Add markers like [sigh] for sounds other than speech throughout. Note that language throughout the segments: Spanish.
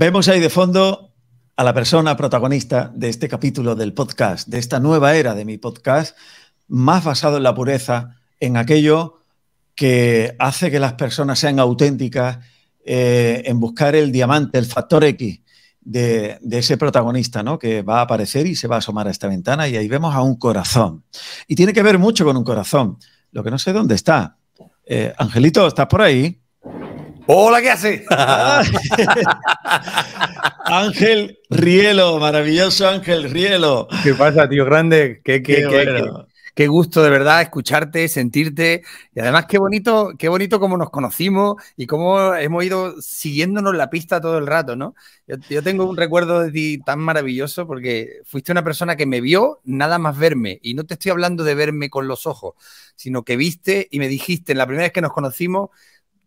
Vemos ahí de fondo a la persona protagonista de este capítulo del podcast, de esta nueva era de mi podcast, más basado en la pureza, en aquello que hace que las personas sean auténticas, eh, en buscar el diamante, el factor X de, ese protagonista, ¿no? Que va a aparecer y se va a asomar a esta ventana y ahí vemos a un corazón. Y tiene que ver mucho con un corazón, lo que no sé dónde está. Eh, Angelito, ¿estás por ahí? Hola, ¿qué haces? [laughs] Ángel Rielo, maravilloso Ángel Rielo. ¿Qué pasa, tío grande? Qué, qué, gusto de verdad escucharte, sentirte y además qué bonito, qué bonito cómo nos conocimos y cómo hemos ido siguiéndonos la pista todo el rato, ¿no? yo tengo un recuerdo de ti tan maravilloso porque fuiste una persona que me vio nada más verme y no te estoy hablando de verme con los ojos, sino que viste y me dijiste en la primera vez que nos conocimos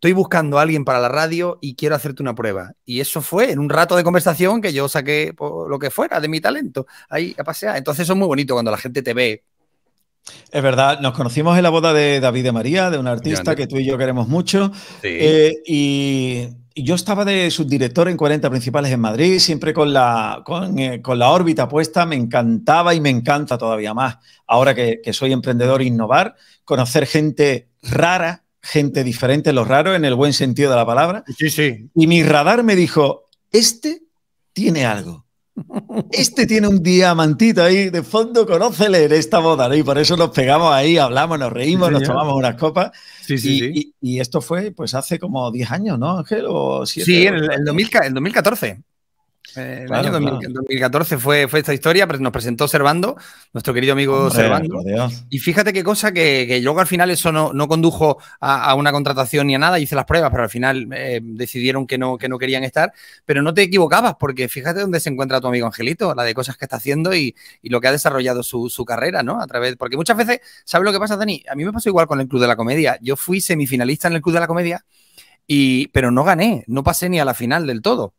estoy buscando a alguien para la radio y quiero hacerte una prueba. Y eso fue en un rato de conversación que yo saqué pues, lo que fuera de mi talento ahí a pasear. Entonces son es muy bonito cuando la gente te ve. Es verdad, nos conocimos en la boda de David de María, de un artista que tú y yo queremos mucho. Eh, y yo estaba de subdirector en 40 principales en Madrid, siempre con la, eh, con, la órbita puesta, me encantaba y me encanta todavía más, ahora que, que soy emprendedor, innovar, conocer gente rara, gente diferente, lo raro, en el buen sentido de la palabra. Sí, sí. Y mi radar me dijo, este tiene algo. Este tiene un diamantito ahí de fondo, conócele en esta boda, Y por eso nos pegamos ahí, hablamos, nos reímos, nos tomamos unas copas. Sí, sí, y, esto fue pues hace como 10 años, ¿no, Ángel? sí, en el, el, 2014. Eh, el año 2014 fue, fue esta historia, pero nos presentó Servando, nuestro querido amigo Servando. Y fíjate qué cosa que, que, luego al final eso no, condujo a, una contratación ni a nada, hice las pruebas, pero al final eh, decidieron que no, que no querían estar. Pero no te equivocabas, porque fíjate dónde se encuentra tu amigo Angelito, la de cosas que está haciendo y, lo que ha desarrollado su, carrera, ¿no? A través, porque muchas veces, ¿sabes lo que pasa, Dani? A mí me pasó igual con el Club de la Comedia. Yo fui semifinalista en el Club de la Comedia. Y, pero no gané, no pasé ni a la final del todo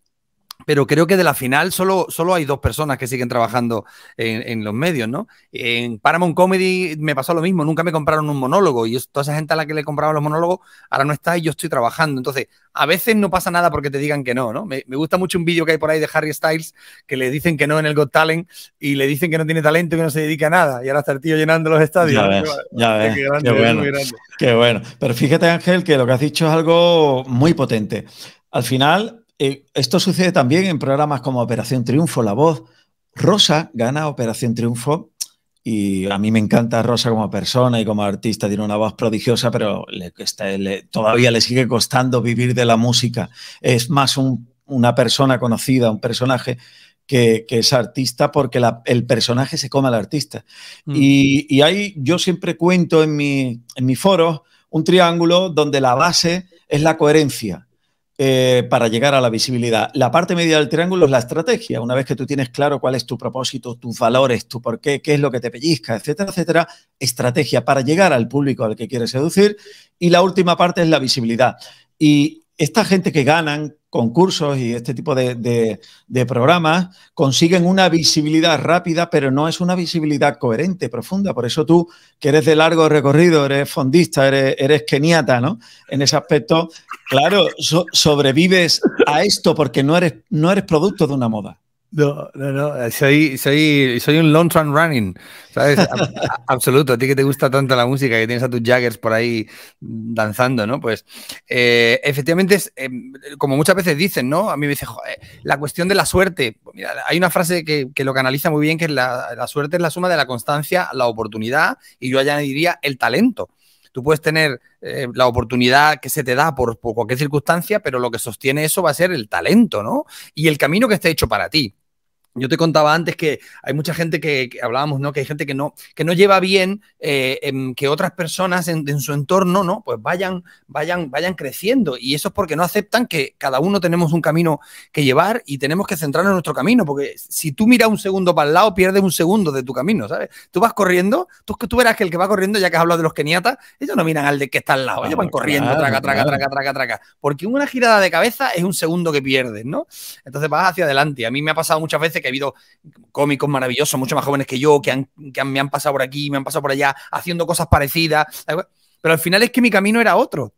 pero creo que de la final solo, solo hay dos personas que siguen trabajando en, los medios, ¿no? En Paramount Comedy me pasó lo mismo, nunca me compraron un monólogo y toda esa gente a la que le compraban los monólogos ahora no está y yo estoy trabajando. Entonces, a veces no pasa nada porque te digan que no, ¿no? Me, gusta mucho un vídeo que hay por ahí de Harry Styles que le dicen que no en el Got Talent y le dicen que no tiene talento y que no se dedica a nada y ahora está el tío llenando los estadios. Ya ves, qué, bueno, qué bueno. Pero fíjate Ángel que lo que has dicho es algo muy potente. Al final eh, esto sucede también en programas como Operación Triunfo, La Voz. Rosa gana Operación Triunfo y a mí me encanta Rosa como persona y como artista, tiene una voz prodigiosa, pero todavía le sigue costando vivir de la música. Es más una persona conocida, un personaje que, es artista porque el personaje se come al artista. Mm. Y, ahí yo siempre cuento en en mi foro un triángulo donde la base es la coherencia. Eh, para llegar a la visibilidad. La parte media del triángulo es la estrategia. Una vez que tú tienes claro cuál es tu propósito, tus valores, tu por qué, qué es lo que te pellizca, etcétera, etcétera, estrategia para llegar al público al que quieres seducir. Y la última parte es la visibilidad. Y esta gente que ganan concursos y este tipo de, programas consiguen una visibilidad rápida, pero no es una visibilidad coherente, profunda. Por eso tú, que eres de largo recorrido, eres fondista, eres, eres keniata, ¿no? En ese aspecto, claro, sobrevives a esto porque no eres, no eres producto de una moda. No, no, no. Eh, soy, soy, un long run running, ¿sabes? Absoluto. A ti que te gusta tanto la música, que tienes a tus Jaggers por ahí danzando, ¿no? Pues eh, efectivamente, es, em, como muchas veces dicen, ¿no? A mí me dice la cuestión de la suerte. Pues hay una frase que, que lo canaliza muy bien, que es la, suerte es la suma de la constancia, la oportunidad y yo añadiría el talento tú puedes tener eh, la oportunidad que se te da por, por, cualquier circunstancia, pero lo que sostiene eso va a ser el talento, ¿no? Y el camino que esté hecho para ti. Yo te contaba antes que hay mucha gente que, hablábamos, ¿no? Que hay gente que no, que lleva bien en eh, em, que otras personas en, su entorno, ¿no? Pues vayan, vayan, vayan creciendo. Y eso es porque no aceptan que cada uno tenemos un camino que llevar y tenemos que centrarnos en nuestro camino. Porque si tú miras un segundo para el lado, pierdes un segundo de tu camino, ¿sabes? Tú vas corriendo, tú, tú verás que el que va corriendo, ya que has hablado de los keniatas, ellos no miran al de que está al lado, ellos van corriendo, traca, traca, traca, traca, traca. Porque una girada de cabeza es un segundo que pierdes, ¿no? Entonces vas hacia adelante. A mí me ha pasado muchas veces que ha habido cómicos maravillosos, mucho más jóvenes que yo, que, me han pasado por aquí, me han pasado por allá, haciendo cosas parecidas. Pero al final es que mi camino era otro.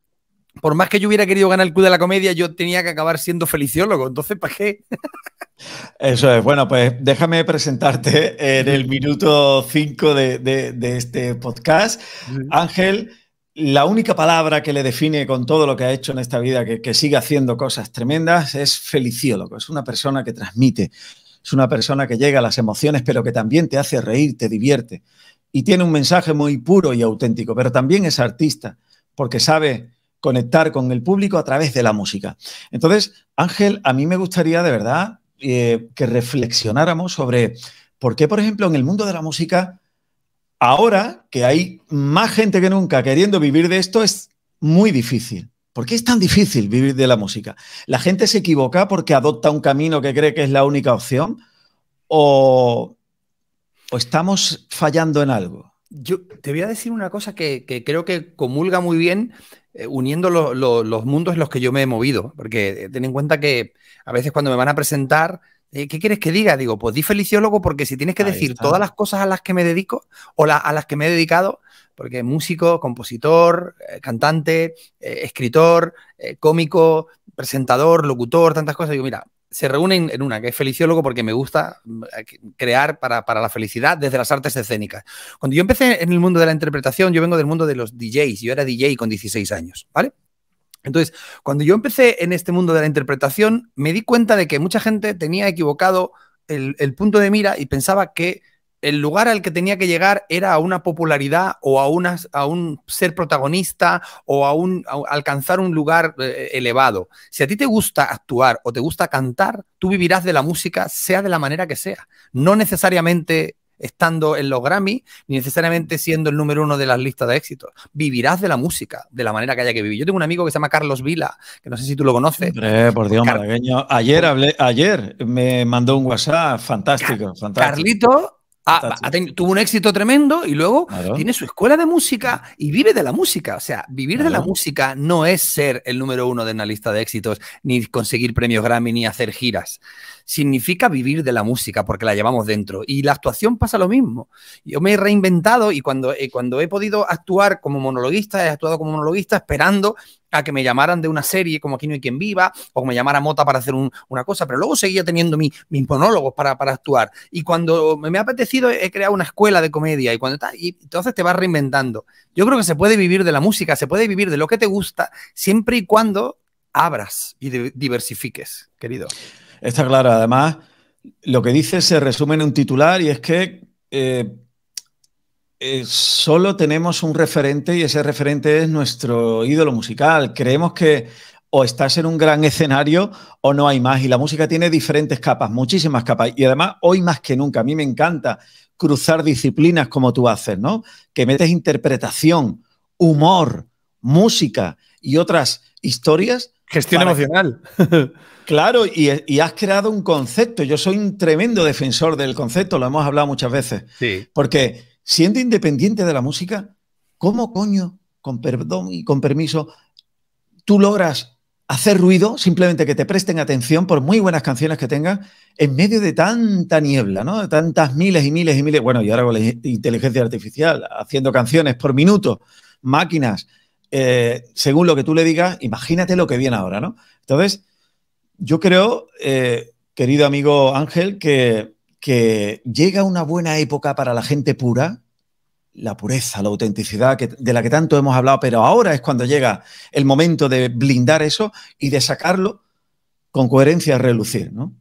Por más que yo hubiera querido ganar el Club de la Comedia, yo tenía que acabar siendo feliciólogo. Entonces, ¿para qué? [laughs] Eso es. Bueno, pues déjame presentarte en el minuto 5 de, este podcast. Ángel la única palabra que le define con todo lo que ha hecho en esta vida, que, que, sigue haciendo cosas tremendas, es feliciólogo. Es una persona que transmite es una persona que llega a las emociones, pero que también te hace reír, te divierte. Y tiene un mensaje muy puro y auténtico, pero también es artista, porque sabe conectar con el público a través de la música. Entonces, Ángel, a mí me gustaría de verdad eh, que reflexionáramos sobre por qué, por ejemplo, en el mundo de la música, ahora que hay más gente que nunca queriendo vivir de esto, es muy difícil. ¿Por qué es tan difícil vivir de la música? ¿La gente se equivoca porque adopta un camino que cree que es la única opción? ¿O, estamos fallando en algo? Yo te voy a decir una cosa que, creo que comulga muy bien eh, uniendo los mundos en los que yo me he movido, porque eh, ten en cuenta que a veces cuando me van a presentar eh, ¿Qué quieres que diga? Digo, pues di feliciólogo porque si tienes que decir todas las cosas a las que me dedico o a las que me he dedicado, porque músico, compositor, eh, cantante, eh, escritor, cómico, presentador, locutor, tantas cosas, digo, mira, se reúnen en una, que es feliciólogo porque me gusta mm, crear para, para, la felicidad desde las artes escénicas. Cuando yo empecé en el mundo de la interpretación, yo vengo del mundo de los DJs, yo era DJ con 16 años, ¿vale? Entonces, cuando yo empecé en este mundo de la interpretación, me di cuenta de que mucha gente tenía equivocado el, punto de mira y pensaba que el lugar al que tenía que llegar era a una popularidad o a, un ser protagonista o a, alcanzar un lugar eh, eh, elevado. Si a ti te gusta actuar o te gusta cantar, tú vivirás de la música sea de la manera que sea. No necesariamente estando en los Grammy, ni necesariamente mm. siendo el número uno de las listas de éxitos. Vivirás de la música, de la manera que haya que vivir. Yo tengo un amigo que se llama Carlos Vila, que no sé si tú lo conoces. por Dios, Ayer, ayer me mandó un WhatsApp fantástico. Carlito tuvo un éxito tremendo y luego tiene su escuela de música y vive de la música. O sea, vivir de la música no es ser el número uno de una lista de éxitos, ni conseguir premios Grammy, ni hacer giras significa vivir de la música porque la llevamos dentro. Y la actuación pasa lo mismo. Yo me he reinventado y cuando, eh, cuando he podido actuar como monologuista, he actuado como monologuista esperando a que me llamaran de una serie como Aquí no hay quien viva, o me llamara Mota para hacer una cosa, pero luego seguía teniendo mi, mis monólogos para, actuar. Y cuando me, ha apetecido, he creado una escuela de comedia y, cuando está, y entonces te vas reinventando. Yo creo que se puede vivir de la música, se puede vivir de lo que te gusta, siempre y cuando abras y diversifiques, querido. Está claro, además, lo que dice se resume en un titular y es que eh, eh, solo tenemos un referente y ese referente es nuestro ídolo musical. Creemos que o estás en un gran escenario o no hay más. Y la música tiene diferentes capas, muchísimas capas. Y además, hoy más que nunca, a mí me encanta cruzar disciplinas como tú haces, ¿no? Que metes interpretación, humor, música y otras historias Gestión emocional. [laughs] claro, y, has creado un concepto. Yo soy un tremendo defensor del concepto, lo hemos hablado muchas veces. Sí. Porque siendo independiente de la música, ¿cómo coño, con perdón y con permiso, tú logras hacer ruido, simplemente que te presten atención por muy buenas canciones que tengas en medio de tanta niebla, ¿no? De tantas miles y miles y miles, bueno, y ahora con la inteligencia artificial, haciendo canciones por minuto, máquinas, eh, según lo que tú le digas, imagínate lo que viene ahora, ¿no? Entonces, yo creo, eh, querido amigo Ángel, que, que, llega una buena época para la gente pura, la pureza, la autenticidad de la que tanto hemos hablado, pero ahora es cuando llega el momento de blindar eso y de sacarlo con coherencia a relucir, ¿no?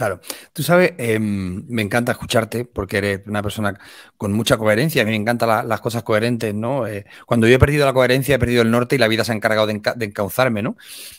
Claro, tú sabes, em, me encanta escucharte porque eres una persona con mucha coherencia. A mí me encantan las cosas coherentes, ¿no? Eh, cuando yo he perdido la coherencia, he perdido el norte y la vida se ha encargado de, encauzarme, ¿no?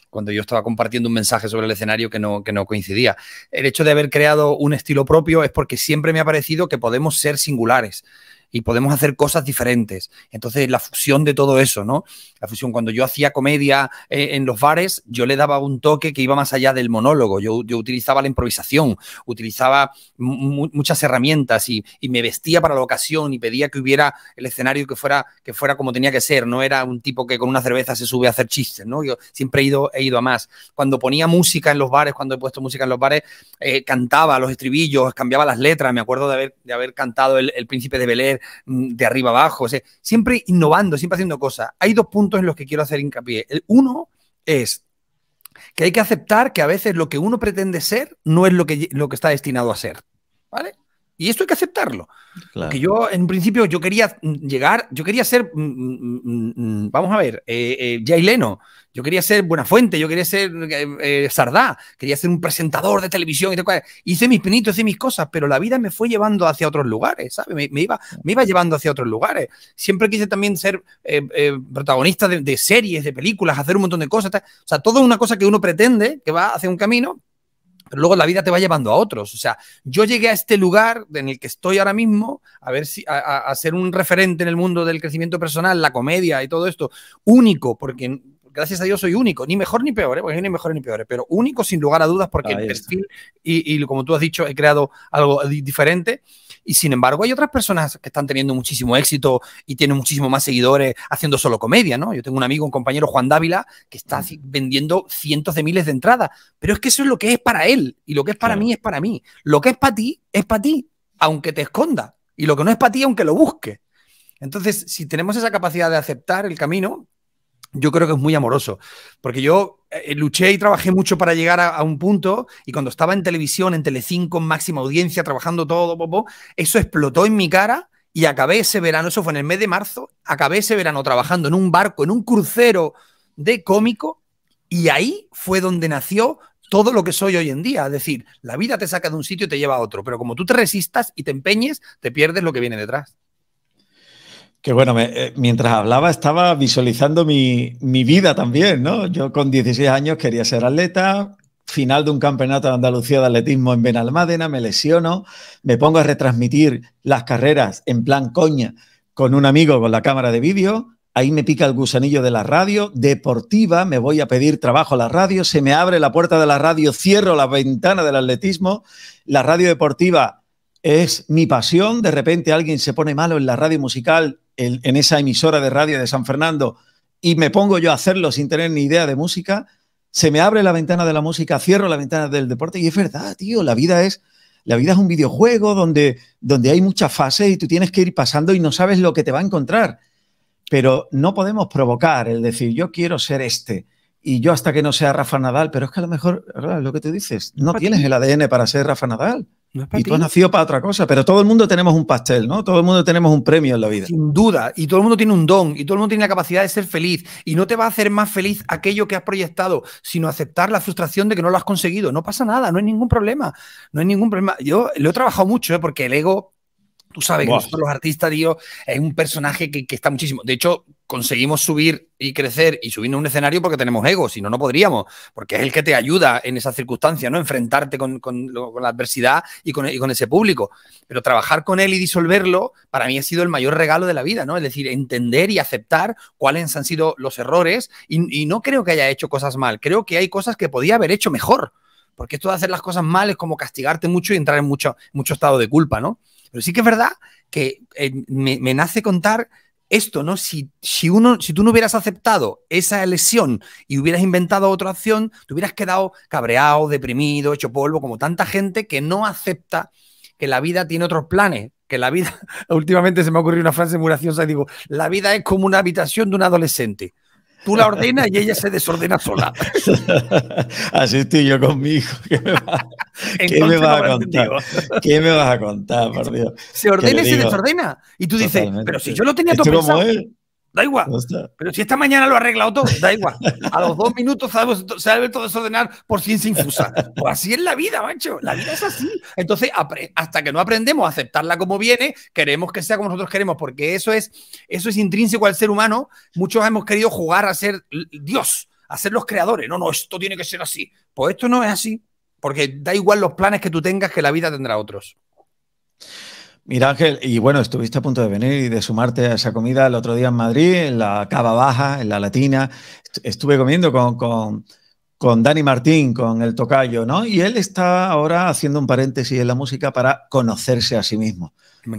Cuando yo estaba compartiendo un mensaje sobre el escenario que no, que no coincidía. El hecho de haber creado un estilo propio es porque siempre me ha parecido que podemos ser singulares y podemos hacer cosas diferentes. Entonces, la fusión de todo eso, ¿no? La fusión, cuando yo hacía comedia eh, en los bares, yo le daba un toque que iba más allá del monólogo, yo, utilizaba la improvisación, utilizaba muchas herramientas y, me vestía para la ocasión y pedía que hubiera el escenario que fuera, que fuera como tenía que ser, no era un tipo que con una cerveza se sube a hacer chistes, ¿no? Yo siempre he ido, he ido a más. Cuando ponía música en los bares, cuando he puesto música en los bares, eh, cantaba los estribillos, cambiaba las letras, me acuerdo de haber, cantado el, el Príncipe de Belén Mm, de arriba abajo, siempre innovando, siempre haciendo cosas. Hay dos puntos en los que quiero hacer hincapié. El uno es que hay que aceptar que a veces lo que uno pretende ser no es lo que, lo que está destinado a ser. ¿Vale? Y esto hay que aceptarlo. Porque yo, en principio, yo quería mm, llegar, yo quería ser, mm, mm, vamos a ver, eh, eh, Jay Leno, yo quería ser Buenafuente, yo quería ser eh, eh, Sardá, quería ser un presentador de televisión. Y tal Hice mis pinitos, hice mis cosas, pero la vida me fue llevando hacia otros lugares, ¿sabes? Me, iba, me iba llevando hacia otros lugares. Siempre quise también ser protagonista de, series, de películas, hacer un montón de cosas. O sea, todo una cosa que uno pretende, que va hacia un camino, pero luego la vida te va llevando a otros. O sea, yo llegué a este lugar en el que estoy ahora mismo, a ver si a, ser un referente en el mundo del crecimiento personal, la comedia y todo esto, único, porque gracias a Dios soy único, ni mejor ni peor, ¿eh? ni mejor ni peor, ¿eh? pero único sin lugar a dudas, porque el y, como tú has dicho, he creado algo diferente. Y sin embargo, hay otras personas que están teniendo muchísimo éxito y tienen muchísimo más seguidores haciendo solo comedia, ¿no? Yo tengo un amigo, un compañero, Juan Dávila, que está vendiendo cientos de miles de entradas, pero es que eso es lo que es para él y lo que es para mí es para mí. Lo que es para ti es para ti, aunque te esconda, y lo que no es para ti, aunque lo busque. Entonces, si tenemos esa capacidad de aceptar el camino, yo creo que es muy amoroso, porque yo eh, eh, luché y trabajé mucho para llegar a, un punto y cuando estaba en televisión, en Telecinco, en máxima audiencia, trabajando todo, eso explotó en mi cara y acabé ese verano, eso fue en el mes de marzo, acabé ese verano trabajando en un barco, en un crucero de cómico y ahí fue donde nació todo lo que soy hoy en día. Es decir, la vida te saca de un sitio y te lleva a otro, pero como tú te resistas y te empeñes, te pierdes lo que viene detrás. Que bueno, eh, mientras hablaba estaba visualizando mi, mi, vida también, ¿no? Yo con 16 años quería ser atleta, final de un campeonato de Andalucía de atletismo en Benalmádena, me lesiono, me pongo a retransmitir las carreras en plan coña con un amigo con la cámara de vídeo, ahí me pica el gusanillo de la radio, deportiva, me voy a pedir trabajo a la radio, se me abre la puerta de la radio, cierro la ventana del atletismo, la radio deportiva es mi pasión. De repente alguien se pone malo en la radio musical, en, esa emisora de radio de San Fernando, y me pongo yo a hacerlo sin tener ni idea de música. Se me abre la ventana de la música, cierro la ventana del deporte y es verdad, tío, la vida es, la vida es un videojuego donde, donde hay muchas fases y tú tienes que ir pasando y no sabes lo que te va a encontrar. Pero no podemos provocar el decir, yo quiero ser este y yo hasta que no sea Rafa Nadal, pero es que a lo mejor, lo que te dices, no tienes el ADN para ser Rafa Nadal y tú has nacido para otra cosa, pero todo el mundo tenemos un pastel, ¿no? Todo el mundo tenemos un premio en la vida. Sin duda, y todo el mundo tiene un don, y todo el mundo tiene la capacidad de ser feliz, y no te va a hacer más feliz aquello que has proyectado, sino aceptar la frustración de que no lo has conseguido. No pasa nada, no hay ningún problema, no hay ningún problema. Yo lo he trabajado mucho, ¿eh? porque el ego Tú sabes que nosotros los artistas, tío, es un personaje que, está muchísimo. De hecho, conseguimos subir y crecer y subir en un escenario porque tenemos ego, si no, no podríamos, porque es el que te ayuda en esas circunstancias, ¿no? Enfrentarte con, la adversidad y con, ese público. Pero trabajar con él y disolverlo, para mí ha sido el mayor regalo de la vida, ¿no? Es decir, entender y aceptar cuáles han sido los errores y, no creo que haya hecho cosas mal, creo que hay cosas que podía haber hecho mejor. Porque esto de hacer las cosas mal es como castigarte mucho y entrar en mucho, mucho estado de culpa, ¿no? Pero sí que es verdad que eh, me, nace contar esto, ¿no? Si, uno, si tú no hubieras aceptado esa elección y hubieras inventado otra acción, te hubieras quedado cabreado, deprimido, hecho polvo, como tanta gente que no acepta que la vida tiene otros planes, que la vida, [laughs] últimamente se me ha ocurrido una frase muy graciosa y digo, la vida es como una habitación de un adolescente. Tú la ordenas y ella se desordena sola. [laughs] Así estoy yo con mi hijo. ¿Qué me, vas a contar? ¿Qué me vas a contar, por Dios? Se ordena y se desordena. Y tú dices, pero si yo lo tenía todo pensado. Da igual. Pero si esta mañana lo ha arreglado todo, da igual. A los dos minutos se ha vuelto desordenar por ciencia infusa. Pues así es la vida, macho. La vida es así. Entonces, hasta que no aprendemos a aceptarla como viene, queremos que sea como nosotros queremos, porque eso es, eso es intrínseco al ser humano. Muchos hemos querido jugar a ser Dios, a ser los creadores. No, no, esto tiene que ser así. Pues esto no es así, porque da igual los planes que tú tengas, que la vida tendrá otros. Mira Ángel, y bueno, estuviste a punto de venir y de sumarte a esa comida el otro día en Madrid, en la Cava Baja, en la Latina. Estuve comiendo con, con, con Dani Martín, con el tocayo, ¿no? Y él está ahora haciendo un paréntesis en la música para conocerse a sí mismo,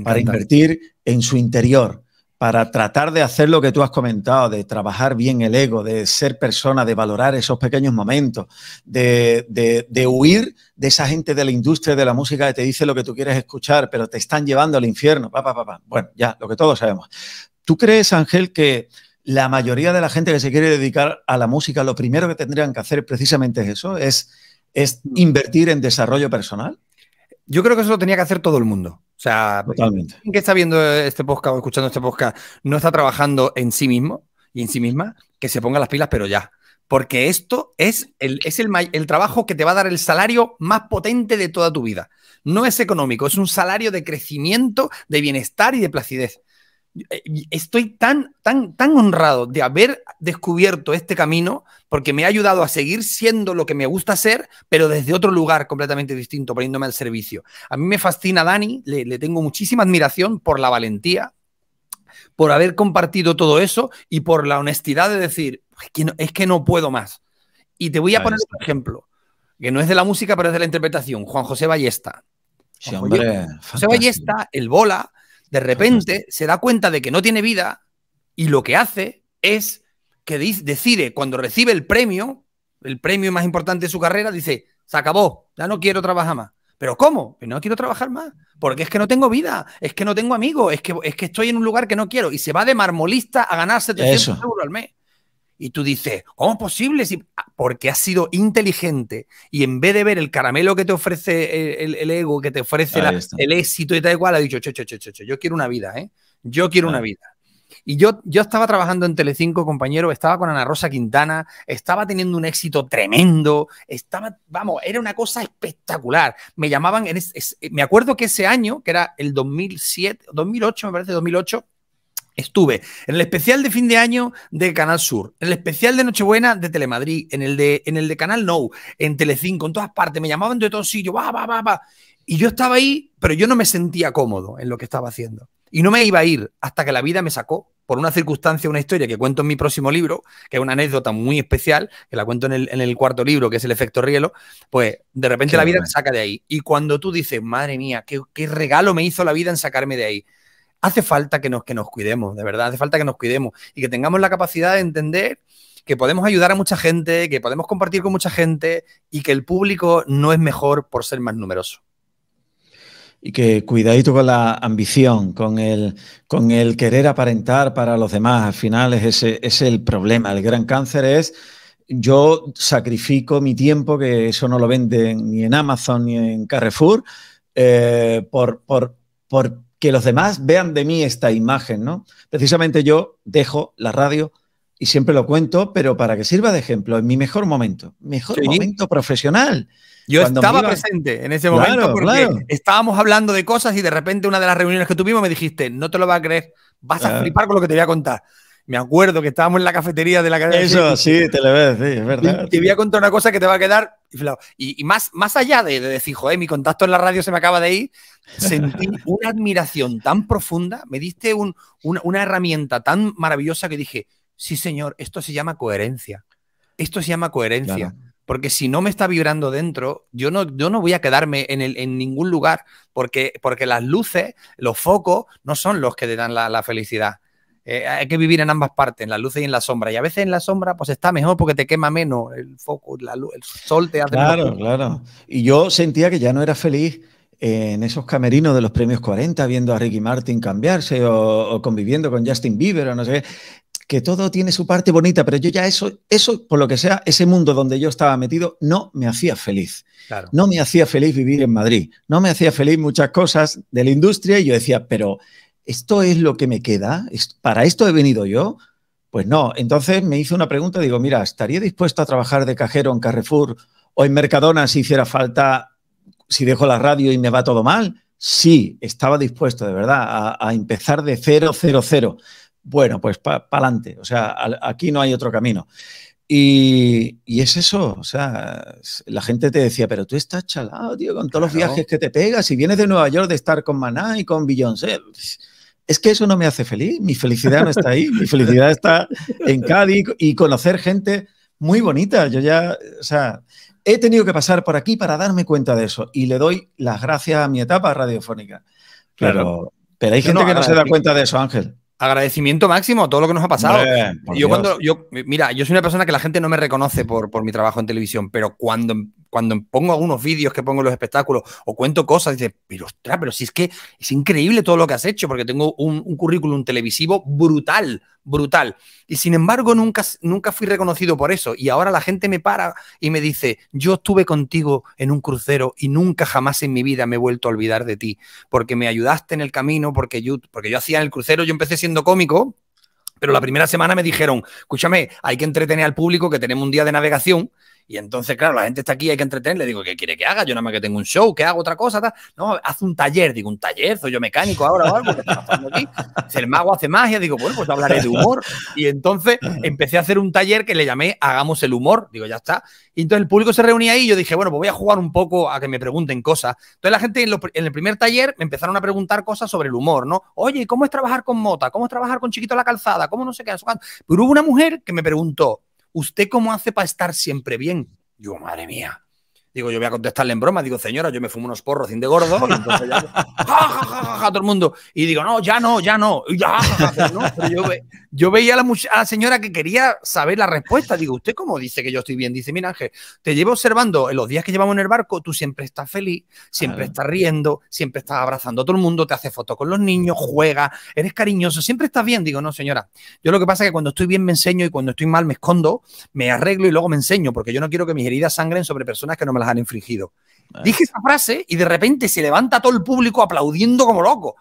para invertir en su interior, para tratar de hacer lo que tú has comentado, de trabajar bien el ego, de ser persona, de valorar esos pequeños momentos, de, de, huir de esa gente de la industria de la música que te dice lo que tú quieres escuchar, pero te están llevando al infierno. papá, papá. bueno, ya, lo que todos sabemos. ¿Tú crees, Ángel, que la mayoría de la gente que se quiere dedicar a la música, lo primero que tendrían que hacer precisamente es eso, es, es mm. invertir en desarrollo personal? Yo creo que eso lo tenía que hacer todo el mundo. O sea, Totalmente. que está viendo este podcast o escuchando este podcast no está trabajando en sí mismo y en sí misma, que se ponga las pilas, pero ya. Porque esto es, el, es el, el trabajo que te va a dar el salario más potente de toda tu vida. No es económico, es un salario de crecimiento, de bienestar y de placidez. Eh, estoy tan, tan, tan honrado de haber descubierto este camino porque me ha ayudado a seguir siendo lo que me gusta ser, pero desde otro lugar completamente distinto, poniéndome al servicio. A mí me fascina Dani, le, tengo muchísima admiración por la valentía, por haber compartido todo eso y por la honestidad de decir, es que no, puedo más. Y te voy a, poner un ejemplo, que no es de la música, pero es de la interpretación. Juan José Ballesta. José Ballesta, el bola, de repente se da cuenta de que no tiene vida y lo que hace es que decide cuando recibe el premio, el premio más importante de su carrera, dice, se acabó, ya no quiero trabajar más. ¿Pero cómo? Pues no quiero trabajar más, porque es que no tengo vida, es que no tengo amigos, es que, es que estoy en un lugar que no quiero y se va de marmolista a ganar 700 euros al mes. Y tú dices, ¿cómo es posible? Si... Ah, porque has sido inteligente y en vez de ver el caramelo que te ofrece el, ego, que te ofrece el éxito y tal igual, ha dicho, yo quiero una vida, ¿eh? Yo quiero una vida. Y yo, yo estaba trabajando en Telecinco, compañero, estaba con Ana Rosa Quintana, estaba teniendo un éxito tremendo, estaba, vamos, era una cosa espectacular. Me llamaban, me acuerdo que ese año, que era el 2007, 2008, me parece, 2008, Estuve en el especial de fin de año de Canal Sur, en el especial de Nochebuena de Telemadrid, en el de, en el de Canal No, en Telecinco, en todas partes. Me llamaban de todos sitios, va, va, va, va. Y yo estaba ahí, pero yo no me sentía cómodo en lo que estaba haciendo. Y no me iba a ir hasta que la vida me sacó por una circunstancia, una historia que cuento en mi próximo libro, que es una anécdota muy especial, que la cuento en el, cuarto libro, que es El efecto rielo, pues de repente la vida me saca de ahí. Y cuando tú dices, madre mía, qué, qué regalo me hizo la vida en sacarme de ahí hace falta que nos, que nos cuidemos, de verdad, hace falta que nos cuidemos y que tengamos la capacidad de entender que podemos ayudar a mucha gente, que podemos compartir con mucha gente y que el público no es mejor por ser más numeroso. Y que cuidadito con la ambición, con el, con el querer aparentar para los demás. Al final es ese es el problema. El gran cáncer es yo sacrifico mi tiempo, que eso no lo venden ni en Amazon ni en Carrefour, eh, por, por, por que los demás vean de mí esta imagen, ¿no? Precisamente yo dejo la radio y siempre lo cuento, pero para que sirva de ejemplo, en mi mejor momento, mejor momento profesional. Yo estaba presente en ese momento porque estábamos hablando de cosas y de repente una de las reuniones que tuvimos me dijiste, no te lo vas a creer, vas a flipar con lo que te voy a contar me acuerdo que estábamos en la cafetería de la calle. Eso, sí, te lo ves, sí, es verdad. Te voy a contar una cosa que te va a quedar Y, más, más allá de, decir, joder, mi contacto en la radio se me acaba de ir, sentí [laughs] una admiración tan profunda, me diste una, herramienta tan maravillosa que dije, sí señor, esto se llama coherencia. Esto se llama coherencia. Porque si no me está vibrando dentro, yo no, yo no voy a quedarme en, el, en ningún lugar, porque, porque las luces, los focos, no son los que te dan la, la felicidad eh, hay que vivir en ambas partes, en la luz y en la sombra. Y a veces en la sombra, pues está mejor porque te quema menos el foco, la luz, el sol te hace. Claro, claro. Y yo sentía que ya no era feliz en esos camerinos de los premios 40, viendo a Ricky Martin cambiarse o, conviviendo con Justin Bieber o no sé qué que todo tiene su parte bonita, pero yo ya eso, eso, por lo que sea, ese mundo donde yo estaba metido, no me hacía feliz. No me hacía feliz vivir en Madrid, no me hacía feliz muchas cosas de la industria y yo decía, pero ¿esto es lo que me queda? ¿Para esto he venido yo? Pues no. Entonces me hice una pregunta, digo, mira, ¿estaría dispuesto a trabajar de cajero en Carrefour o en Mercadona si hiciera falta, si dejo la radio y me va todo mal? Sí, estaba dispuesto de verdad a, empezar de cero, cero, cero. Bueno, pues para adelante, o sea, aquí no hay otro camino. Y, es eso, o sea, la gente te decía, pero tú estás chalado, tío, con todos los viajes que te pegas y vienes de Nueva York de estar con Maná y con Beyoncé es que eso no me hace feliz, mi felicidad no está ahí, mi felicidad está en Cádiz y conocer gente muy bonita. Yo ya, o sea, he tenido que pasar por aquí para darme cuenta de eso y le doy las gracias a mi etapa radiofónica. Pero, claro. pero hay gente que no se da cuenta de eso, Ángel. Agradecimiento máximo a todo lo que nos ha pasado. yo cuando yo mira, yo soy una persona que la gente no me reconoce por, por mi trabajo en televisión, pero cuando cuando pongo algunos vídeos que pongo en los espectáculos o cuento cosas, dices, pero ostras, pero si es que es increíble todo lo que has hecho, porque tengo un, currículum televisivo brutal, brutal. Y sin embargo, nunca, nunca fui reconocido por eso. Y ahora la gente me para y me dice, yo estuve contigo en un crucero y nunca jamás en mi vida me he vuelto a olvidar de ti, porque me ayudaste en el camino, porque yo, porque yo hacía en el crucero, yo empecé siendo cómico, pero la primera semana me dijeron, escúchame, hay que entretener al público que tenemos un día de navegación y entonces, claro, la gente está aquí, hay que entretenerle. Digo, ¿qué quiere que haga? Yo nada más que tengo un show, que hago otra cosa. Tal. No, haz un taller. Digo, un taller, soy yo mecánico ahora o algo. aquí? el mago hace magia, digo, bueno, pues hablaré de humor. Y entonces empecé a hacer un taller que le llamé Hagamos el humor. Digo, ya está. Y entonces el público se reunía ahí y yo dije, bueno, pues voy a jugar un poco a que me pregunten cosas. Entonces la gente en, el primer taller me empezaron a preguntar cosas sobre el humor, ¿no? Oye, ¿cómo es trabajar con Mota? ¿Cómo es trabajar con Chiquito la Calzada? ¿Cómo no sé qué? Pero hubo una mujer que me preguntó, ¿usted cómo hace para estar siempre bien? Yo, madre mía. Digo, yo voy a contestarle en broma. Digo, señora, yo me fumo unos porros sin de gordo. Y entonces ya, [laughs] ja, ja, ja, ja, todo el mundo. Y digo, no, ya no, ya no. ya, no. Pero yo, yo veía a la, señora que quería saber la respuesta. Digo, ¿usted cómo dice que yo estoy bien? Dice, mira Ángel, te llevo observando en los días que llevamos en el barco, tú siempre estás feliz, siempre estás riendo, siempre estás abrazando a todo el mundo, te hace fotos con los niños, juega, eres cariñoso, siempre estás bien. Digo, no señora, yo lo que pasa es que cuando estoy bien me enseño y cuando estoy mal me escondo, me arreglo y luego me enseño, porque yo no quiero que mis heridas sangren sobre personas que no me las han infringido. Dije esa frase y de repente se levanta todo el público aplaudiendo como loco.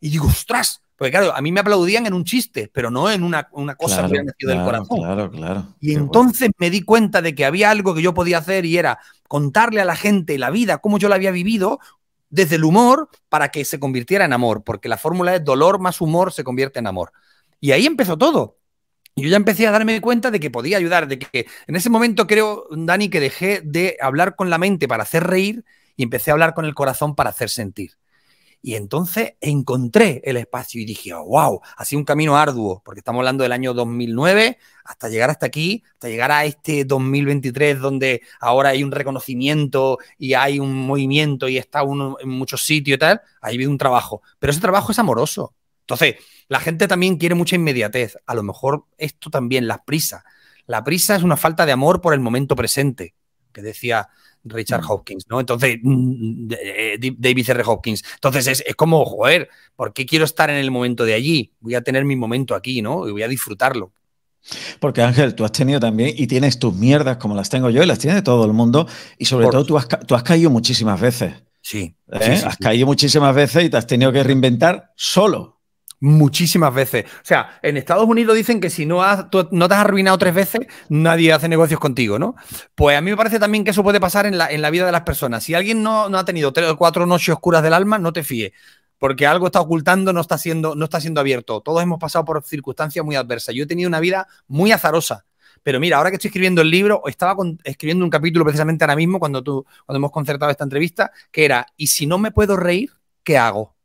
Y digo, ostras, porque claro, a mí me aplaudían en un chiste, pero no en una, cosa que había metido del corazón. Claro, claro. Y entonces me di cuenta de que había algo que yo podía hacer y era contarle a la gente la vida, cómo yo la había vivido, desde el humor, para que se convirtiera en amor, porque la fórmula es dolor más humor se convierte en amor. Y ahí empezó todo. y Yo ya empecé a darme cuenta de que podía ayudar, de que en ese momento creo, Dani, que dejé de hablar con la mente para hacer reír y empecé a hablar con el corazón para hacer sentir. Y entonces encontré el espacio y dije, wow, ha sido un camino arduo, porque estamos hablando del año 2009 hasta llegar hasta aquí, hasta llegar a este 2023 donde ahora hay un reconocimiento y hay un movimiento y está uno en muchos sitios y tal, ahí habido un trabajo. Pero ese trabajo es amoroso. Entonces, la gente también quiere mucha inmediatez. A lo mejor esto también, las prisa. La prisa es una falta de amor por el momento presente que decía Richard mm. Hopkins, ¿no? Entonces, mm, eh, David R. Hopkins. Entonces, es, como, joder, ¿por qué quiero estar en el momento de allí? Voy a tener mi momento aquí, ¿no? Y voy a disfrutarlo. Porque Ángel, tú has tenido también y tienes tus mierdas como las tengo yo y las tiene todo el mundo y sobre todo tú has, tú has caído muchísimas veces. Sí, ¿Eh? sí. Has caído muchísimas veces y te has tenido que reinventar solo muchísimas veces. O sea, en Estados Unidos dicen que si no, has, no te has arruinado tres veces, nadie hace negocios contigo, ¿no? Pues a mí me parece también que eso puede pasar en la, en la vida de las personas. Si alguien no, ha tenido tres o cuatro noches oscuras del alma, no te fíes. Porque algo está ocultando, no está, siendo, no está siendo abierto. Todos hemos pasado por circunstancias muy adversas. Yo he tenido una vida muy azarosa. Pero mira, ahora que estoy escribiendo el libro, estaba escribiendo un capítulo precisamente ahora mismo, cuando, tú, cuando hemos concertado esta entrevista, que era, ¿y si no me puedo reír, qué hago?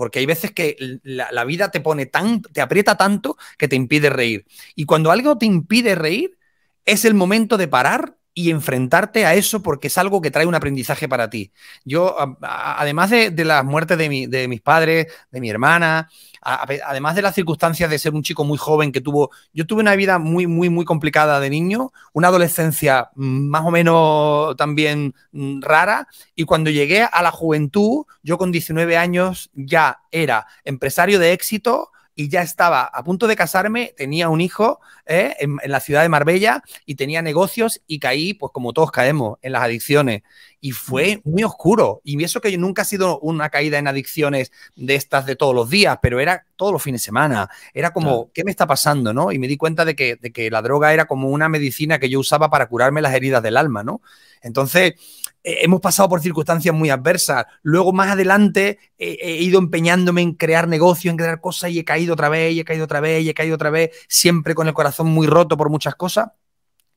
porque hay veces que la, vida te pone tan, te aprieta tanto que te impide reír. Y cuando algo te impide reír, es el momento de parar y enfrentarte a eso porque es algo que trae un aprendizaje para ti. Yo, además de, las muertes de, mis padres, de mi hermana, además de las circunstancias de ser un chico muy joven que tuvo, yo tuve una vida muy, muy, muy complicada de niño, una adolescencia más o menos también mm, rara, y cuando llegué a la juventud, yo con 19 años ya era empresario de éxito, y ya estaba a punto de casarme, tenía un hijo ¿eh? en, en, la ciudad de Marbella y tenía negocios y caí, pues como todos caemos, en las adicciones y fue mm. muy oscuro. Y eso que yo nunca ha sido una caída en adicciones de estas de todos los días, pero era todos los fines de semana. Era como, ¿qué me está pasando? ¿no? Y me di cuenta de que, de que la droga era como una medicina que yo usaba para curarme las heridas del alma, ¿no? Entonces, eh, hemos pasado por circunstancias muy adversas. Luego, más adelante, he ido empeñándome en crear negocio en crear cosas y he caído otra vez, y he caído otra vez, y he caído otra vez, siempre con el corazón muy roto por muchas cosas.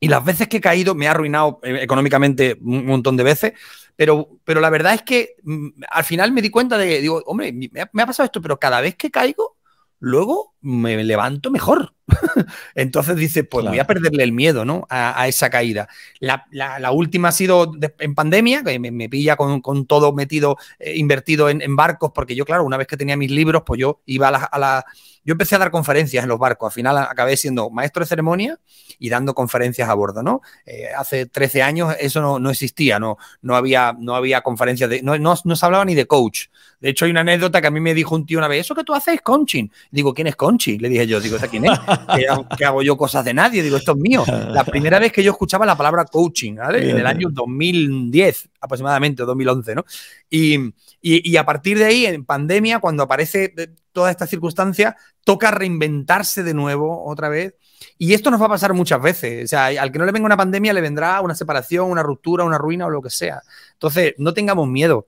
Y las veces que he caído me ha arruinado eh, económicamente un montón de veces, pero, pero la verdad es que mm, al final me di cuenta de, digo, hombre, me ha, pasado esto, pero cada vez que caigo, luego me levanto mejor. [laughs] Entonces dice, pues voy a perderle el miedo ¿no? a, esa caída. La, última ha sido en pandemia, que me, pilla con, todo metido, eh, invertido en, barcos, porque yo, claro, una vez que tenía mis libros, pues yo iba a, la, yo empecé a dar conferencias en los barcos, al final acabé siendo maestro de ceremonia y dando conferencias a bordo, ¿no? Eh, hace 13 años eso no, existía, no, no, había, no había conferencias, de, no, se hablaba ni de coach. De hecho, hay una anécdota que a mí me dijo un tío una vez, eso que tú haces es coaching. Digo, ¿quién es coaching? Le dije yo, digo, quién es? [laughs] ¿Qué hago, yo cosas de nadie? Digo, esto es mío. La primera vez que yo escuchaba la palabra coaching, En el año 2010 aproximadamente, 2011, ¿no? Y, y, a partir de ahí, en pandemia, cuando aparece toda esta circunstancia, toca reinventarse de nuevo otra vez. Y esto nos va a pasar muchas veces. O sea, al que no le venga una pandemia, le vendrá una separación, una ruptura, una ruina o lo que sea. Entonces, no tengamos miedo.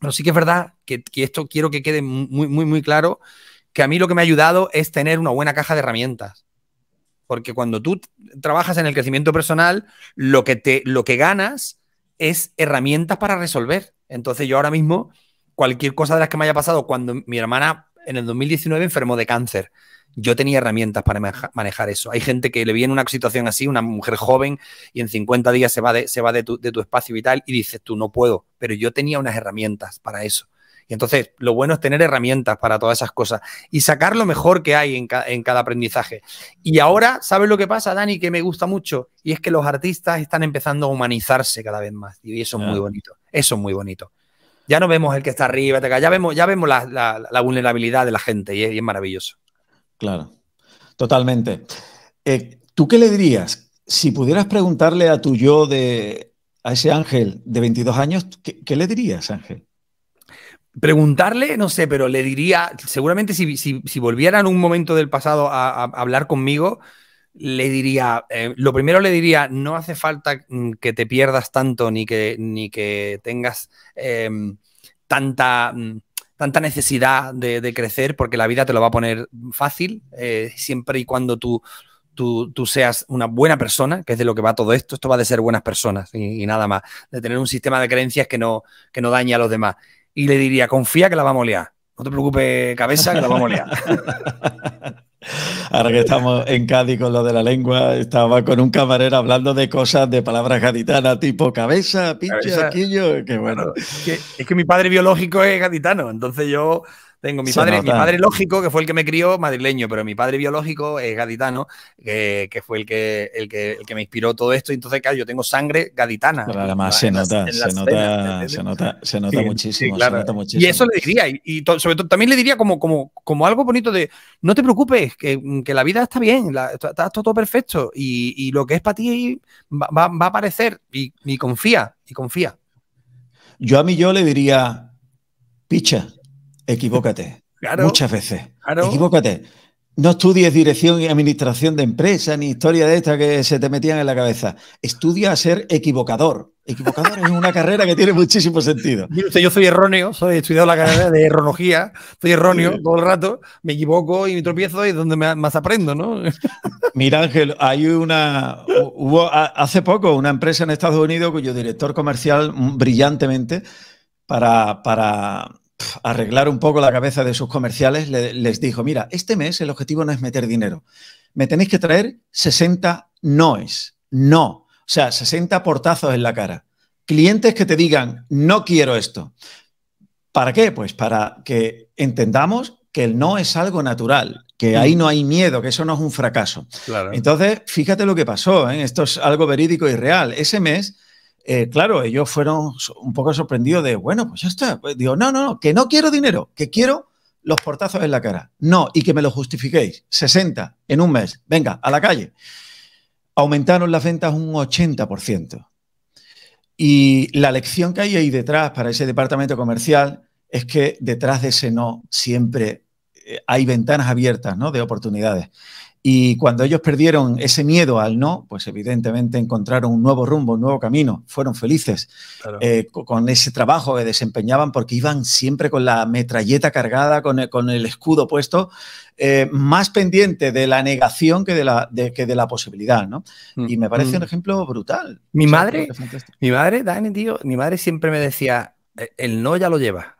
Pero sí que es verdad que, esto quiero que quede muy, muy, muy claro, que a mí lo que me ha ayudado es tener una buena caja de herramientas. Porque cuando tú trabajas en el crecimiento personal, lo que, te, lo que ganas es herramientas para resolver. Entonces yo ahora mismo cualquier cosa de las que me haya pasado, cuando mi hermana en el 2019 enfermó de cáncer, yo tenía herramientas para manejar eso. Hay gente que le viene una situación así, una mujer joven, y en 50 días se va de, se va de, tu, de tu espacio vital y dices, tú no puedo, pero yo tenía unas herramientas para eso. Y entonces, lo bueno es tener herramientas para todas esas cosas y sacar lo mejor que hay en, en, cada aprendizaje. Y ahora, ¿sabes lo que pasa, Dani? Que me gusta mucho. Y es que los artistas están empezando a humanizarse cada vez más. Y eso es muy ah. bonito. Eso es muy bonito. Ya no vemos el que está arriba, ya vemos, ya vemos la, vulnerabilidad de la gente y es, maravilloso. Claro, totalmente. Eh, ¿Tú qué le dirías? Si pudieras preguntarle a tu yo de a ese Ángel de 22 años, ¿qué, le dirías, Ángel? Preguntarle, no sé, pero le diría, seguramente si, volvieran un momento del pasado a hablar conmigo, le diría, eh, lo primero le diría, no hace falta mm, que te pierdas tanto ni que, ni que tengas em, tanta, mm, tanta necesidad de, crecer porque la vida te lo va a poner fácil eh, siempre y cuando tú, seas una buena persona, que es de lo que va todo esto, esto va de ser buenas personas y, nada más, de tener un sistema de creencias que no, que no dañe a los demás. Y le diría, confía que la vamos a liar. No te preocupes, cabeza, que la vamos a liar. [laughs] Ahora que estamos en Cádiz con lo de la lengua, estaba con un camarero hablando de cosas, de palabras gaditanas, tipo cabeza, pinche, aquello. que bueno. que, es que mi padre biológico es gaditano, entonces yo tengo mi padre, mi padre lógico, que fue el que me crió, madrileño, pero mi padre biológico es gaditano, que, fue el que, el el, que, me inspiró todo esto. Entonces, claro, yo tengo sangre gaditana. además se nota, se, nota se, nota, muchísimo, Y eso le diría, y, sobre todo también le diría como, como, como algo bonito de, no te preocupes, que, la vida está bien, está, todo perfecto, y, lo que es para ti va, va, a aparecer, y, confía, y confía. Yo a mí yo le diría, picha. Equivócate. [laughs] muchas veces. Equivócate. No estudies dirección y administración de empresa ni historia de esta que se te metían en la cabeza. Estudia a ser equivocador. Equivocador es una carrera que tiene muchísimo sentido. [laughs] yo soy erróneo, soy he estudiado la carrera de erronología, soy erróneo todo el rato, me equivoco y me tropiezo y es donde más aprendo, ¿no? [laughs] Mira, Ángel, hay una. Hubo hace poco una empresa en Estados Unidos cuyo director comercial, mm, brillantemente, para, para arreglar un poco la cabeza de sus comerciales, les dijo, mira, este mes el objetivo no es meter dinero, me tenéis que traer 60 noes, no, o sea, 60 portazos en la cara. Clientes que te digan, no quiero esto. ¿Para qué? Pues para que entendamos que el no es algo natural, que mm. ahí no hay miedo, que eso no es un fracaso. Entonces, fíjate lo que pasó, en ¿eh? esto es algo verídico y real. Ese mes eh, claro, ellos fueron un poco sorprendidos de, bueno, pues ya está. Pues digo, no, no, no, que no quiero dinero, que quiero los portazos en la cara. No, y que me lo justifiquéis. 60 en un mes. Venga, a la calle. Aumentaron las ventas un 80%. Y la lección que hay ahí detrás para ese departamento comercial es que detrás de ese no siempre eh, hay ventanas abiertas ¿no? de oportunidades. Y cuando ellos perdieron ese miedo al no, pues evidentemente encontraron un nuevo rumbo, un nuevo camino, fueron felices eh, con ese trabajo que desempeñaban porque iban siempre con la metralleta cargada, con el, escudo puesto, eh, más pendiente de la negación que de la, posibilidad, ¿no? Mm, y me parece mm. un ejemplo brutal. Mi madre, mi madre, Dani, tío, mi madre siempre me decía, e-, el no ya lo lleva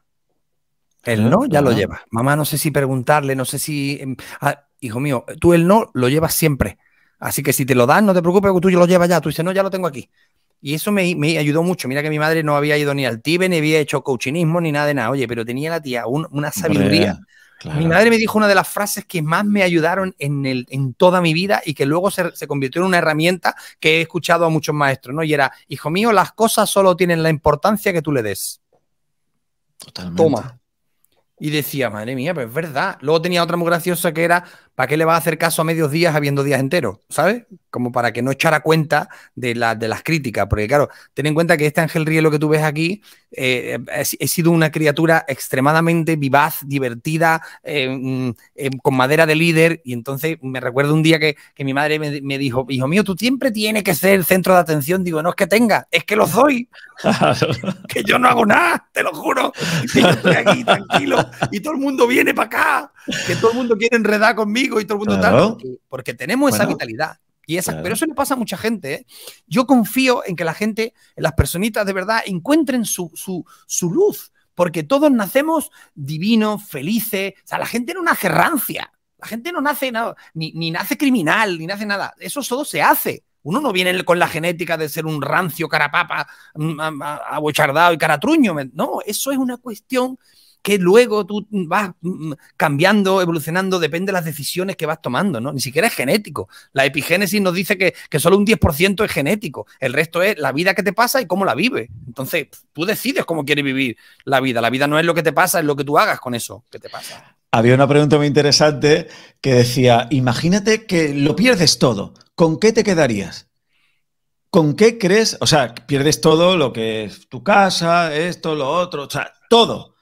el no ya lo lleva. Mamá, no sé si preguntarle, no sé si. Em, ah, hijo mío, tú el no lo llevas siempre. Así que si te lo dan, no te preocupes, tú ya lo llevas ya. Tú dices, no, ya lo tengo aquí. Y eso me, ayudó mucho. Mira que mi madre no había ido ni al tibe, ni había hecho coachingismo, ni nada de nada. Oye, pero tenía la tía una sabiduría. Mi madre me dijo una de las frases que más me ayudaron en, toda mi vida y que luego se, convirtió en una herramienta que he escuchado a muchos maestros, ¿no? Y era, hijo mío, las cosas solo tienen la importancia que tú le des. Totalmente. Toma. Y decía, madre mía, pues es verdad. Luego tenía otra muy graciosa que era ¿para qué le va a hacer caso a medios días habiendo días enteros? ¿Sabes? Como para que no echara cuenta de, las críticas. Porque claro, ten en cuenta que este Ángel Rielo que tú ves aquí, eh, he, sido una criatura extremadamente vivaz, divertida, eh, mm, eh, con madera de líder. Y entonces me recuerdo un día que, mi madre me, dijo, hijo mío, tú siempre tienes que ser el centro de atención. Digo, no es que tenga, es que lo soy. [laughs] que yo no hago nada, te lo juro. estoy aquí tranquilo y todo el mundo viene para acá que todo el mundo quiere enredar conmigo y todo el mundo tal, porque, tenemos esa vitalidad. Y esa, Pero eso le pasa a mucha gente. ¿eh? Yo confío en que la gente, en las personitas de verdad, encuentren su, su, luz, porque todos nacemos divinos, felices. O sea, la gente no nace rancia, la gente no nace nada, ni, ni nace criminal, ni nace nada. Eso todo se hace. Uno no viene con la genética de ser un rancio carapapa, mm, abochardado y caratruño. No, eso es una cuestión que luego tú vas mm, mm, cambiando, evolucionando, depende de las decisiones que vas tomando, ¿no? Ni siquiera es genético. La epigénesis nos dice que, que solo un 10% es genético, el resto es la vida que te pasa y cómo la vives. Entonces, tú decides cómo quieres vivir la vida. La vida no es lo que te pasa, es lo que tú hagas con eso que te pasa. Había una pregunta muy interesante que decía, imagínate que lo pierdes todo, ¿con qué te quedarías? ¿Con qué crees? O sea, pierdes todo lo que es tu casa, esto, lo otro, o sea, todo.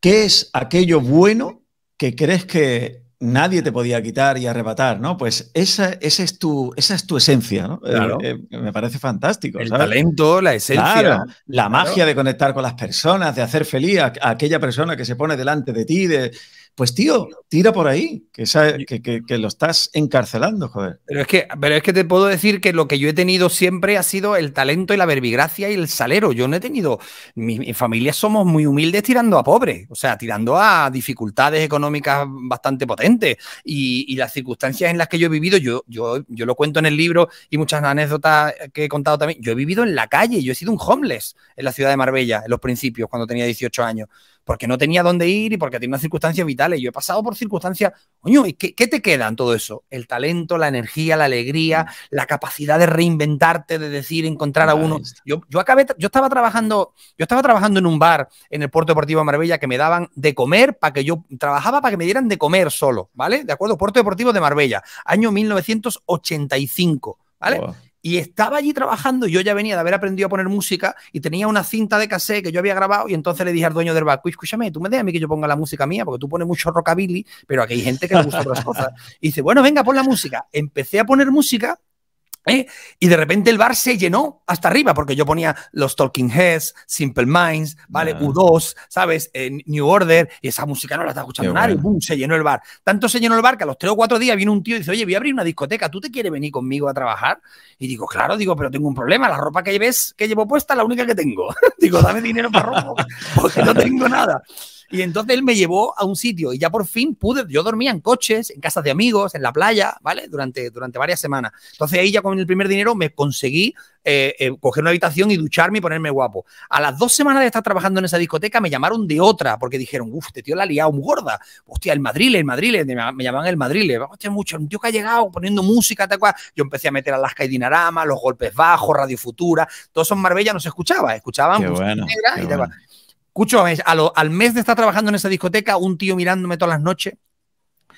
¿Qué es aquello bueno que crees que nadie te podía quitar y arrebatar, ¿no? Pues esa, es, tu, esa es tu esencia, eh, eh, me parece fantástico. El talento, la esencia. la magia de conectar con las personas, de hacer feliz a, a, aquella persona que se pone delante de ti, de, pues tío, tira por ahí, que, que, lo estás encarcelando, joder. Pero es, que, pero es que te puedo decir que lo que yo he tenido siempre ha sido el talento y la verbigracia y el salero. Yo no he tenido, mi, familia somos muy humildes tirando a pobres, o sea, tirando a dificultades económicas bastante potentes. Y, las circunstancias en las que yo he vivido, yo, yo, yo lo cuento en el libro y muchas anécdotas que he contado también, yo he vivido en la calle, yo he sido un homeless en la ciudad de Marbella en los principios, cuando tenía 18 años porque no tenía dónde ir y porque tenía unas circunstancias vitales. Yo he pasado por circunstancias, coño, ¿y qué, te queda en todo eso? El talento, la energía, la alegría, mm. la capacidad de reinventarte, de decir, encontrar a uno. Yo, acabé, yo estaba trabajando, yo estaba trabajando en un bar en el Puerto Deportivo de Marbella que me daban de comer para que yo trabajaba para que me dieran de comer solo, ¿vale? De acuerdo, Puerto Deportivo de Marbella, año 1985, ¿vale? Y estaba allí trabajando, yo ya venía de haber aprendido a poner música y tenía una cinta de cassette que yo había grabado y entonces le dije al dueño del barco, escúchame, tú me dejas a mí que yo ponga la música mía porque tú pones mucho rockabilly, pero aquí hay gente que le gusta otras cosas. [laughs] Y dice, bueno, venga, pon la música. Empecé a poner música ¿eh? Y de repente el bar se llenó hasta arriba, porque yo ponía los Talking Heads, Simple Minds, ¿vale? U2, ¿sabes? New Order, y esa música no la está escuchando nadie, y se llenó el bar. Tanto se llenó el bar que a los tres o cuatro días viene un tío y dice, oye, voy a abrir una discoteca, ¿tú te quieres venir conmigo a trabajar? Y digo, claro, digo, pero tengo un problema, la ropa que lleves, que llevo puesta es la única que tengo. [laughs] digo, dame dinero para ropa, porque no tengo nada. Y entonces él me llevó a un sitio y ya por fin pude, yo dormía en coches, en casas de amigos, en la playa, ¿vale? Durante, durante varias semanas. Entonces ahí ya con el primer dinero me conseguí eh, eh, coger una habitación y ducharme y ponerme guapo. A las dos semanas de estar trabajando en esa discoteca me llamaron de otra porque dijeron, uff, este tío la ha liado muy gorda. Hostia, el Madrid, el Madrid, me llamaban el Madrid, hostia, mucho, un tío que ha llegado poniendo música, tal cual. Yo empecé a meter a las y Dinarama, los golpes bajos, Radio Futura, todos esos Marbella no se escuchaba, escuchaban música negra y tal a lo, al mes de estar trabajando en esa discoteca, un tío mirándome todas las noches.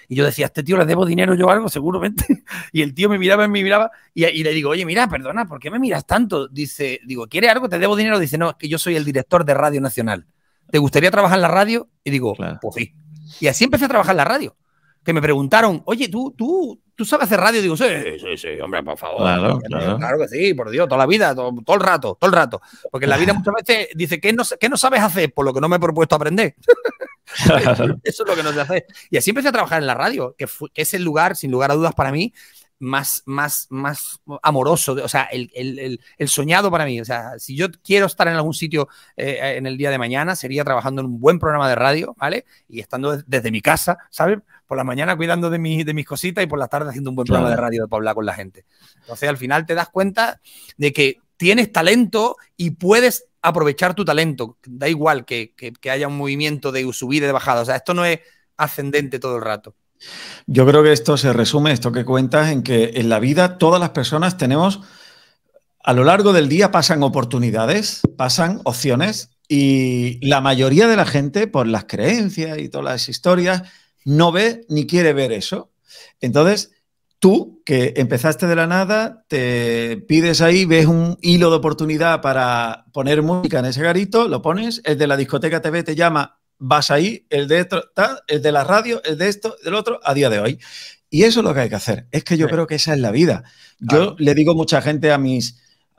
Y yo decía, a este tío le debo dinero yo algo, seguramente. [laughs] Y el tío me miraba, me miraba. Y, le digo, oye, mira, perdona, ¿por qué me miras tanto? Dice, digo, ¿quiere algo? ¿Te debo dinero? Dice, no, que yo soy el director de Radio Nacional. ¿Te gustaría trabajar en la radio? Y digo, pues sí. Y así empecé a trabajar en la radio que me preguntaron, oye, tú, tú, tú sabes hacer radio. Digo, sí, sí, sí, hombre, por favor. Claro, que sí, por Dios, toda la vida, todo, el rato, todo el rato. Porque en la vida muchas veces dice, ¿qué no, sabes hacer? Por lo que no me he propuesto aprender. [laughs] [laughs] Eso es lo que no sé hace. Y así empecé a trabajar en la radio, que es el lugar, sin lugar a dudas, para mí, más, más, más amoroso, o sea, el, soñado para mí. O sea, si yo quiero estar en algún sitio eh, en el día de mañana, sería trabajando en un buen programa de radio, ¿vale? Y estando desde mi casa, ¿sabes? Por la mañana cuidando de, de mis cositas y por la tarde haciendo un buen programa de radio para hablar con la gente. Entonces, al final te das cuenta de que tienes talento y puedes aprovechar tu talento. Da igual que, haya un movimiento de subida y de bajada. O sea, esto no es ascendente todo el rato. Yo creo que esto se resume, esto que cuentas, en que en la vida todas las personas tenemos, a lo largo del día pasan oportunidades, pasan opciones y la mayoría de la gente, por las creencias y todas las historias, no ve ni quiere ver eso. Entonces, tú que empezaste de la nada, te pides ahí, ves un hilo de oportunidad para poner música en ese garito, lo pones, el de la discoteca TV te llama, vas ahí, el de el de la radio, el de esto, del otro, a día de hoy. Y eso es lo que hay que hacer. Es que yo creo que esa es la vida. Yo le digo mucha gente a mis,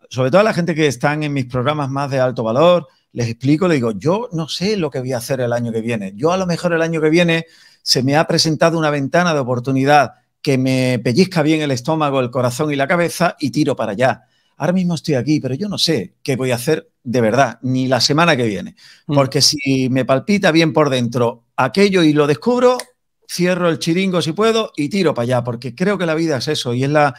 sobre todo a la gente que están en mis programas más de alto valor, les explico, le digo, yo no sé lo que voy a hacer el año que viene. Yo a lo mejor el año que viene se me ha presentado una ventana de oportunidad que me pellizca bien el estómago, el corazón y la cabeza y tiro para allá ahora mismo estoy aquí, pero yo no sé qué voy a hacer de verdad, ni la semana que viene. Mm. Porque si me palpita bien por dentro aquello y lo descubro, cierro el chiringo si puedo y tiro para allá, porque creo que la vida es eso y es la,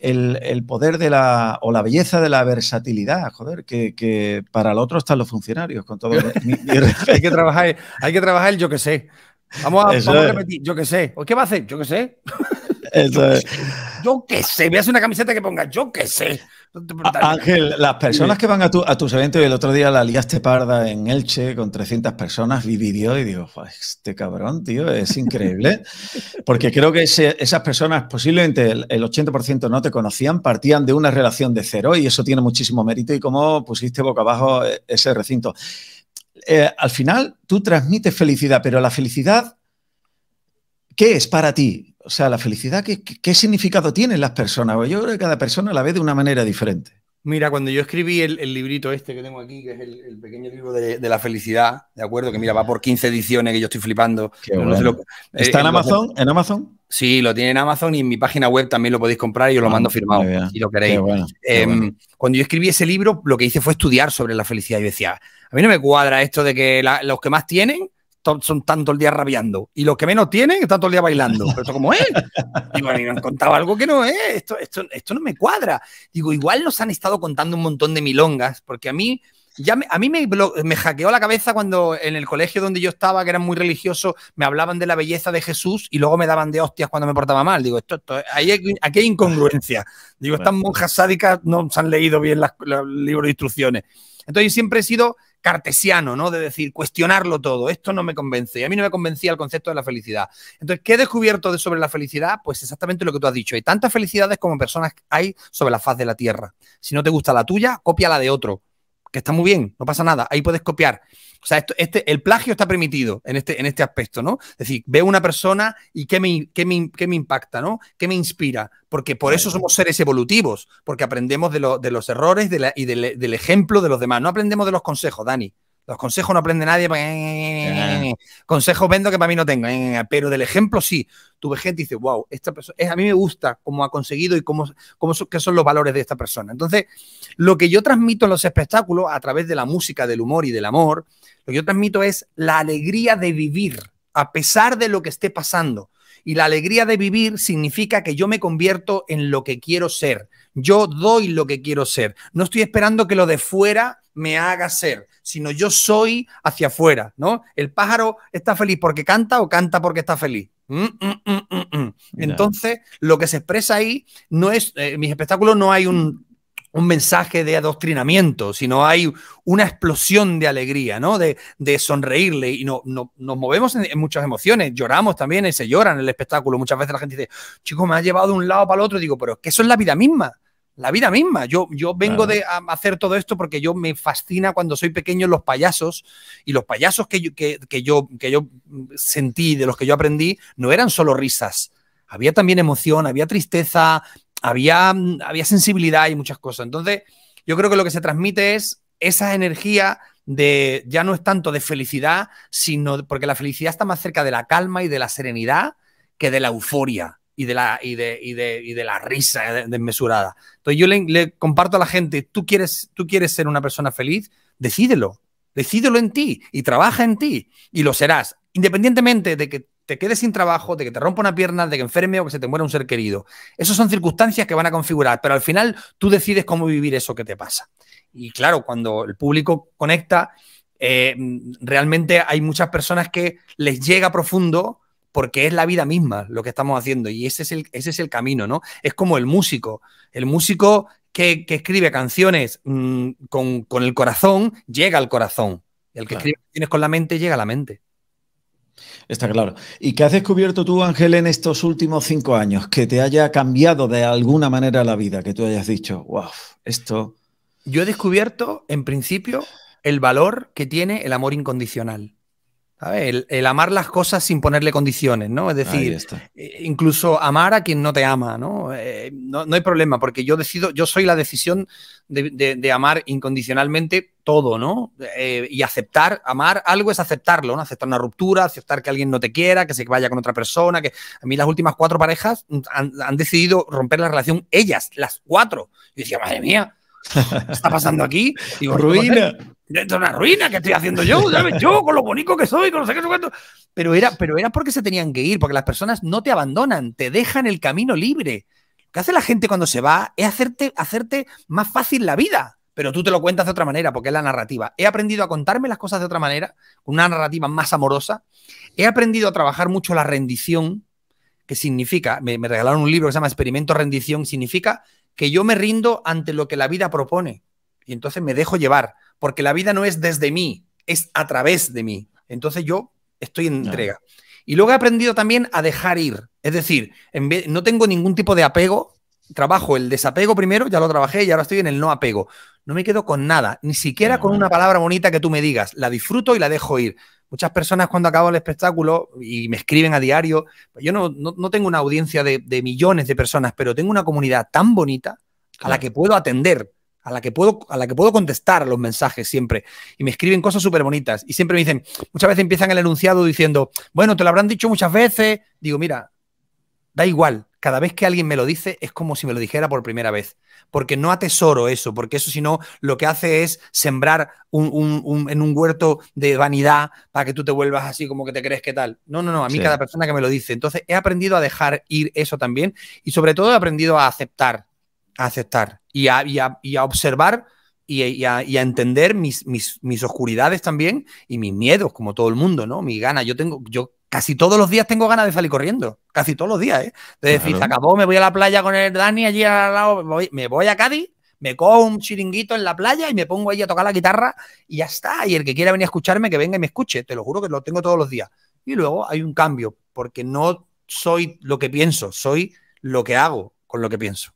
el, poder de la, o la belleza de la versatilidad, joder, que, para el otro están los funcionarios, con todo [laughs] hay que trabajar, hay que trabajar, yo que sé, Vamos a, repetir, yo qué sé. Pues, ¿Qué va a hacer? Yo qué sé. Yo qué sé, me hace una camiseta que ponga yo qué sé. Ángel, las personas que van a, tus eventos y el otro día la liaste parda en Elche con 300 personas, vi y digo, este cabrón, tío, es increíble. [laughs] Porque creo que esas personas, posiblemente el, el 80% no te conocían, partían de una relación de cero y eso tiene muchísimo mérito y cómo pusiste boca abajo e, ese recinto. Eh, al final tú transmites felicidad, pero la felicidad, ¿qué es para ti? O sea, la felicidad, ¿qué, qué significado tienen las personas? Yo creo que cada persona la ve de una manera diferente. Mira, cuando yo escribí el, librito este que tengo aquí, que es el, pequeño libro de, la felicidad, ¿de acuerdo? Que mira, va por 15 ediciones que yo estoy flipando. Eh, ¿Está en Amazon? ¿En Amazon? Sí, lo tiene en Amazon y en mi página web también lo podéis comprar y os lo ah, mando firmado, si lo queréis. Em, cuando yo escribí ese libro, lo que hice fue estudiar sobre la felicidad. y decía, a mí no me cuadra esto de que los que más tienen son tanto el día rabiando. Y los que menos tienen están todo el día bailando. Pero esto como es. Y me han contado algo que no es. Esto, esto, esto no me cuadra. Digo, igual nos han estado contando un montón de milongas, porque a mí... Ya me, a mí me, me, hackeó la cabeza cuando en el colegio donde yo estaba, que era muy religioso, me hablaban de la belleza de Jesús y luego me daban de hostias cuando me portaba mal. Digo, esto, esto hay, aquí hay incongruencia. Digo, estas monjas sádicas no se han leído bien los libros de instrucciones. Entonces, siempre he sido cartesiano, ¿no? De decir, cuestionarlo todo, esto no me convence, a mí no me convencía el concepto de la felicidad. Entonces, ¿qué he descubierto de sobre la felicidad? Pues exactamente lo que tú has dicho, hay tantas felicidades como personas hay sobre la faz de la Tierra. Si no te gusta la tuya, copia la de otro que está muy bien, no pasa nada, ahí puedes copiar. O sea, este, el plagio está permitido en este, en este aspecto, ¿no? Es decir, veo una persona y qué me, me, impacta, ¿no? ¿Qué me inspira? Porque por eso somos seres evolutivos, porque aprendemos de, los errores y del, del, ejemplo de los demás. No aprendemos de los consejos, Dani. Los consejos no aprende nadie. Eh, eh, eh, consejos vendo que para mí no tengo. Pero del ejemplo sí. Tuve gente y dice, wow, esta persona, a mí me gusta cómo ha conseguido y cómo, qué son los valores de esta persona. Entonces, lo que yo transmito en los espectáculos a través de la música, del humor y del amor, lo que yo transmito es la alegría de vivir a pesar de lo que esté pasando. Y la alegría de vivir significa que yo me convierto en lo que quiero ser. Yo doy lo que quiero ser. No estoy esperando que lo de fuera me haga ser, sino yo soy hacia afuera, ¿no? El pájaro está feliz porque canta o canta porque está feliz. Mm, mm, mm, Entonces, lo que se expresa ahí no es, eh, en mis espectáculos no hay un mensaje de adoctrinamiento, sino hay una explosión de alegría, ¿no? De, sonreírle y no, nos movemos en, muchas emociones, lloramos también, y eh, se llora en el espectáculo. Muchas veces la gente dice, chico, me ha llevado de un lado para el otro. digo, pero es que eso es la vida misma la vida misma. Yo, yo vengo de a hacer todo esto porque yo me fascina cuando soy pequeño los payasos y los payasos que yo, que, que yo, que yo sentí, de los que yo aprendí, no eran solo risas. Había también emoción, había tristeza, había, había sensibilidad y muchas cosas. Entonces, yo creo que lo que se transmite es esa energía de, ya no es tanto de felicidad, sino porque la felicidad está más cerca de la calma y de la serenidad que de la euforia y de la, de, la risa desmesurada. Entonces yo le, comparto a la gente, tú quieres, tú quieres ser una persona feliz, decídelo, decídelo en ti y trabaja en ti y lo serás, independientemente de que te quedes sin trabajo, de que te rompa una pierna, de que enferme o que se te muera un ser querido. Esas son circunstancias que van a configurar, pero al final tú decides cómo vivir eso que te pasa. Y claro, cuando el público conecta, eh, realmente hay muchas personas que les llega profundo porque es la vida misma lo que estamos haciendo y ese es el, ese es el camino, ¿no? Es como el músico, el músico que, escribe canciones mm, con, el corazón, llega al corazón, el que escribe canciones con la mente, llega a la mente. Está claro. ¿Y qué has descubierto tú, Ángel, en estos últimos cinco años que te haya cambiado de alguna manera la vida, que tú hayas dicho, wow, esto... Yo he descubierto, en principio, el valor que tiene el amor incondicional. El, amar las cosas sin ponerle condiciones, ¿no? Es decir, e, incluso amar a quien no te ama, eh, ¿no? ¿no? hay problema, porque yo decido, yo soy la decisión de, amar incondicionalmente todo, ¿no? Eh, y aceptar, amar algo es aceptarlo, ¿no? Aceptar una ruptura, aceptar que alguien no te quiera, que se vaya con otra persona, que a mí las últimas cuatro parejas han, decidido romper la relación ellas, las cuatro. Y decía, madre mía, ¿qué está pasando aquí? Ruina dentro una ruina que estoy haciendo yo, ¿sabes? Yo, con lo bonito que soy, con lo sé qué, cuánto. Pero era, pero era porque se tenían que ir, porque las personas no te abandonan, te dejan el camino libre. ¿qué hace la gente cuando se va es hacerte, hacerte más fácil la vida pero tú te lo cuentas de otra manera, porque es la narrativa. He aprendido a contarme las cosas de otra manera, con una narrativa más amorosa. He aprendido a trabajar mucho la rendición, que significa, me, me, regalaron un libro que se llama Experimento Rendición, significa que yo me rindo ante lo que la vida propone. Y entonces me dejo llevar porque la vida no es desde mí, es a través de mí. Entonces yo estoy en entrega. Y luego he aprendido también a dejar ir. Es decir, no tengo ningún tipo de apego. Trabajo el desapego primero, ya lo trabajé y ahora estoy en el no apego. No me quedo con nada, ni siquiera con una palabra bonita que tú me digas. La disfruto y la dejo ir. Muchas personas cuando acabo el espectáculo y me escriben a diario, yo no, tengo una audiencia de, millones de personas, pero tengo una comunidad tan bonita a la que puedo atender a la que puedo, a la que puedo contestar los mensajes siempre. Y me escriben cosas súper bonitas. Y siempre me dicen, muchas veces empiezan el enunciado diciendo, bueno, te lo habrán dicho muchas veces. Digo, mira, da igual. Cada vez que alguien me lo dice es como si me lo dijera por primera vez, porque no atesoro eso, porque eso si no lo que hace es sembrar en un huerto de vanidad para que tú te vuelvas así como que te crees que tal. No, no, no, a mí cada persona que me lo dice. Entonces he aprendido a dejar ir eso también y sobre todo he aprendido a aceptar a aceptar y a, observar y a, entender mis, oscuridades también y mis miedos, como todo el mundo, ¿no? Mi gana. Yo tengo, yo casi todos los días tengo ganas de salir corriendo, casi todos los días, ¿eh? De decir, se acabó, me voy a la playa con el Dani allí al lado, me voy a Cádiz, me cojo un chiringuito en la playa y me pongo ahí a tocar la guitarra y ya está. Y el que quiera venir a escucharme, que venga y me escuche, te lo juro que lo tengo todos los días. Y luego hay un cambio, porque no soy lo que pienso, soy lo que hago con lo que pienso.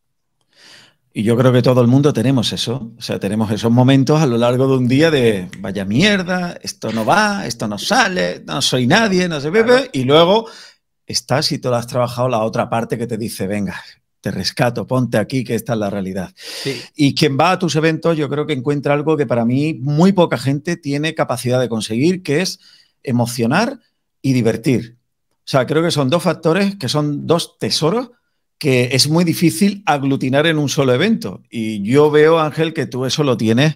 Y yo creo que todo el mundo tenemos eso. O sea, tenemos esos momentos a lo largo de un día de vaya mierda, esto no va, esto no sale, no soy nadie, no sé, bebe. Y luego estás y tú has trabajado la otra parte que te dice, venga, te rescato, ponte aquí, que esta es la realidad. Y quien va a tus eventos, yo creo que encuentra algo que para mí muy poca gente tiene capacidad de conseguir, que es emocionar y divertir. O sea, creo que son dos factores que son dos tesoros que es muy difícil aglutinar en un solo evento. Y yo veo, Ángel, que tú eso lo tienes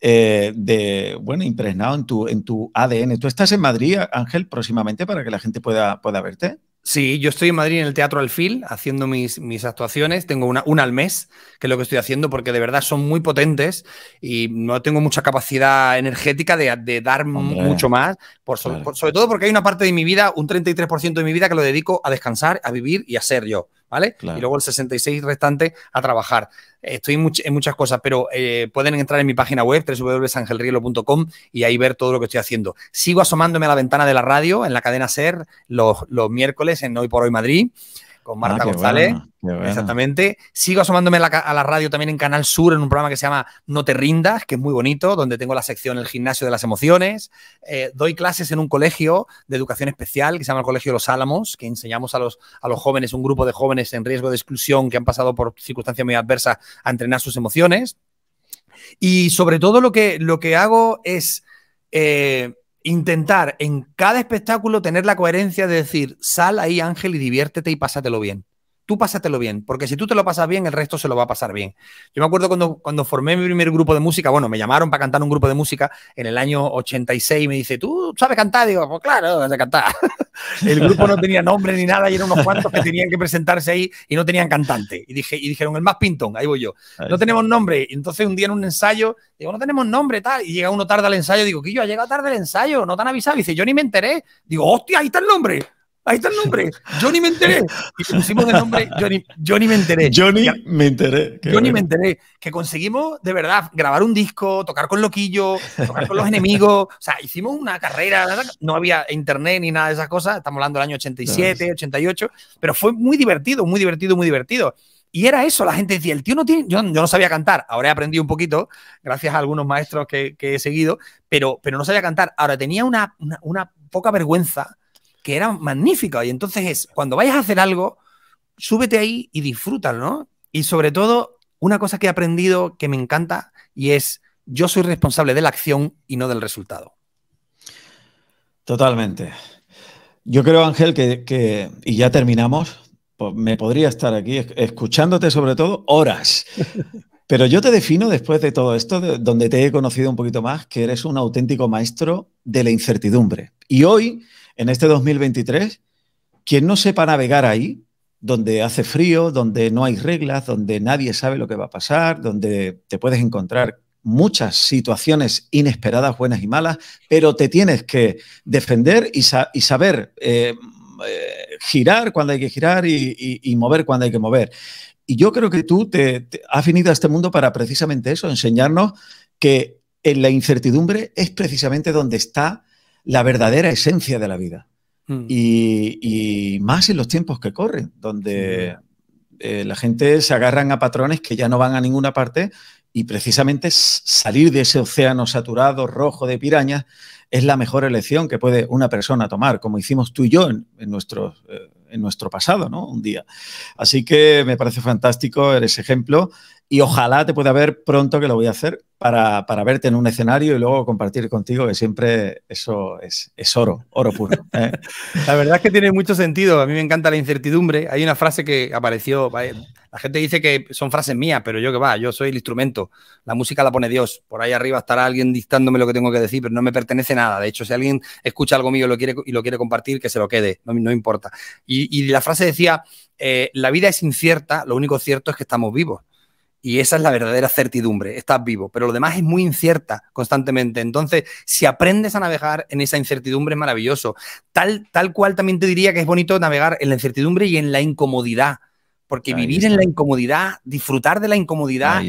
eh, de, bueno, impregnado en tu, en tu ADN. ¿Tú estás en Madrid, Ángel, próximamente para que la gente pueda, pueda verte? Sí, yo estoy en Madrid en el Teatro Alfil haciendo mis, mis actuaciones. Tengo una, una, al mes, que es lo que estoy haciendo, porque de verdad son muy potentes y no tengo mucha capacidad energética de, dar mucho más. sobre todo porque hay una parte de mi vida, un 33% de mi vida, que lo dedico a descansar, a vivir y a ser yo. ¿vale? Y luego el 66 restante a trabajar. Estoy en muchas cosas, pero eh, pueden entrar en mi página web, www.angelrielo.com y ahí ver todo lo que estoy haciendo. Sigo asomándome a la ventana de la radio en la cadena SER los, los miércoles en Hoy por Hoy Madrid con Marta ah, González. Exactamente. Sigo asomándome a la, radio también en Canal Sur, en un programa que se llama No te rindas, que es muy bonito, donde tengo la sección El gimnasio de las emociones. Eh, doy clases en un colegio de educación especial que se llama el Colegio Los Álamos, que enseñamos a los, a los jóvenes, un grupo de jóvenes en riesgo de exclusión que han pasado por circunstancias muy adversas a entrenar sus emociones. Y sobre todo lo que, lo que hago es... Eh, intentar en cada espectáculo tener la coherencia de decir, sal ahí Ángel y diviértete y pásatelo bien tú pásatelo bien, porque si tú te lo pasas bien, el resto se lo va a pasar bien. Yo me acuerdo cuando, cuando formé mi primer grupo de música, bueno, me llamaron para cantar un grupo de música en el año 86 y me dice, ¿tú sabes cantar? Digo, pues claro, sé cantar. [laughs] el grupo no tenía nombre ni nada y eran unos cuantos que tenían que presentarse ahí y no tenían cantante. Y, dije, y dijeron, el más pintón, ahí voy yo. No tenemos nombre. Y entonces un día en un ensayo, digo, no tenemos nombre, tal. Y llega uno tarde al ensayo, digo, que yo ha llegado tarde el ensayo, no tan avisado. Y dice, yo ni me enteré. Digo, hostia, ahí está el nombre. Ahí está el nombre. Johnny me enteré. Y pusimos de nombre Johnny, Johnny me enteré. Johnny me enteré. Johnny me enteré. Que conseguimos de verdad grabar un disco, tocar con loquillo, tocar con los enemigos. O sea, hicimos una carrera. No había internet ni nada de esas cosas. Estamos hablando del año 87, 88. Pero fue muy divertido, muy divertido, muy divertido. Y era eso, la gente decía, el tío no tiene, yo, no sabía cantar, ahora he aprendido un poquito, gracias a algunos maestros que, he seguido, pero, pero no sabía cantar. Ahora tenía una, una poca vergüenza que era magnífico. Y entonces es, cuando vayas a hacer algo, súbete ahí y disfrútalo, ¿no? Y sobre todo, una cosa que he aprendido que me encanta y es, yo soy responsable de la acción y no del resultado. Totalmente. Yo creo, Ángel, que, y ya terminamos, pues, me podría estar aquí escuchándote sobre todo horas. [laughs] Pero yo te defino después de todo esto, donde te he conocido un poquito más, que eres un auténtico maestro de la incertidumbre. Y hoy en este 2023, quien no sepa navegar ahí, donde hace frío, donde no hay reglas, donde nadie sabe lo que va a pasar, donde te puedes encontrar muchas situaciones inesperadas, buenas y malas, pero te tienes que defender y, saber eh, eh, girar cuando hay que girar y, mover cuando hay que mover. Y yo creo que tú te, has venido a este mundo para precisamente eso, enseñarnos que en la incertidumbre es precisamente donde está la verdadera esencia de la vida. Mm. Y, más en los tiempos que corren, donde eh, la gente se agarran a patrones que ya no van a ninguna parte y precisamente salir de ese océano saturado, rojo de pirañas, es la mejor elección que puede una persona tomar, como hicimos tú y yo en, nuestros eh, en nuestro pasado, ¿no? Un día. Así que me parece fantástico, ese ejemplo y ojalá te pueda ver pronto, que lo voy a hacer, para, verte en un escenario y luego compartir contigo, que siempre eso es, oro, oro puro. ¿eh? [laughs] La verdad es que tiene mucho sentido, a mí me encanta la incertidumbre. Hay una frase que apareció, la gente dice que son frases mías, pero yo que va, yo soy el instrumento. La música la pone Dios. Por ahí arriba estará alguien dictándome lo que tengo que decir, pero no me pertenece nada. De hecho, si alguien escucha algo mío y lo quiere, y lo quiere compartir, que se lo quede, no, importa. Y, la frase decía, eh, la vida es incierta, lo único cierto es que estamos vivos. Y esa es la verdadera certidumbre, estás vivo, pero lo demás es muy incierta constantemente. Entonces, si aprendes a navegar en esa incertidumbre es maravilloso. Tal, tal cual también te diría que es bonito navegar en la incertidumbre y en la incomodidad. Porque vivir en la incomodidad, disfrutar de la incomodidad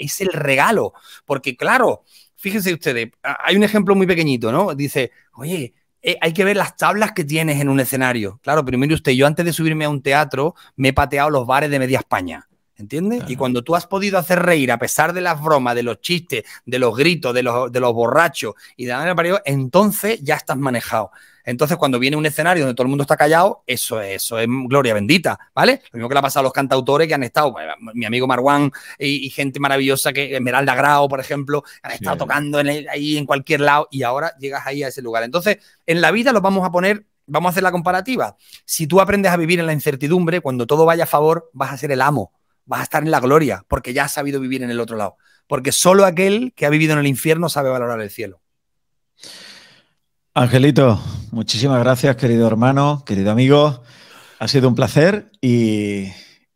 es, el regalo. Porque claro, fíjense ustedes, hay un ejemplo muy pequeñito, ¿no? Dice, oye, eh, hay que ver las tablas que tienes en un escenario. Claro, pero mire usted, yo antes de subirme a un teatro me he pateado los bares de media España. ¿Entiendes? Y cuando tú has podido hacer reír a pesar de las bromas, de los chistes, de los gritos, de los, borrachos y de la manera entonces ya estás manejado. Entonces, cuando viene un escenario donde todo el mundo está callado, eso, eso es gloria bendita, ¿vale? Lo mismo que le ha pasado a los cantautores que han estado, pues, mi amigo Marwan y, gente maravillosa que Esmeralda Grau, por ejemplo, han estado tocando en ahí en cualquier lado y ahora llegas ahí a ese lugar. Entonces, en la vida los vamos a poner vamos a hacer la comparativa. Si tú aprendes a vivir en la incertidumbre, cuando todo vaya a favor, vas a ser el amo, vas a estar en la gloria, porque ya has sabido vivir en el otro lado. Porque solo aquel que ha vivido en el infierno sabe valorar el cielo. Angelito, muchísimas gracias, querido hermano, querido amigo. Ha sido un placer y,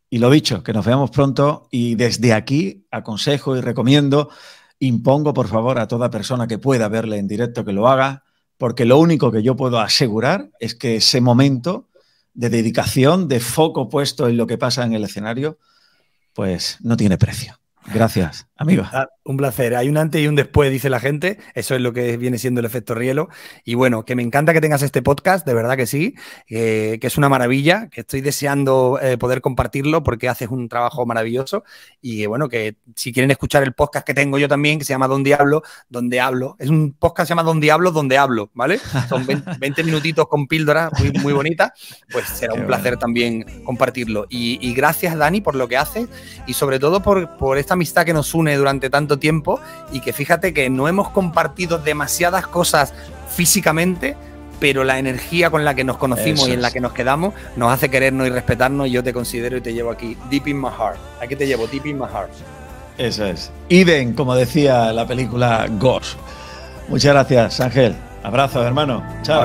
y, lo dicho, que nos veamos pronto. Y desde aquí aconsejo y recomiendo, impongo por favor a toda persona que pueda verle en directo que lo haga, porque lo único que yo puedo asegurar es que ese momento de dedicación, de foco puesto en lo que pasa en el escenario, pues no tiene precio. Gracias. Amigo. Ah, un placer. Hay un antes y un después, dice la gente. Eso es lo que viene siendo el efecto rielo. Y bueno, que me encanta que tengas este podcast, de verdad que sí, eh, que es una maravilla, que estoy deseando eh, poder compartirlo porque haces un trabajo maravilloso. Y bueno, que si quieren escuchar el podcast que tengo yo también, que se llama Don Diablo, donde hablo. Es un podcast que se llama Don Diablo, donde hablo, ¿vale? Son 20, [laughs] minutitos con píldora muy, muy bonitas. Pues [laughs] será un placer también compartirlo. Y, gracias, Dani, por lo que haces y sobre todo por esta amistad que nos une durante tanto tiempo y que fíjate que no hemos compartido demasiadas cosas físicamente, pero la energía con la que nos conocimos y en la que nos quedamos nos hace querernos y respetarnos. Y yo te considero y te llevo aquí, deep in my heart. Aquí te llevo, deep in my heart. Eso es. Iden, como decía la película Ghost. Muchas gracias, Ángel. Abrazos, hermano. Chao.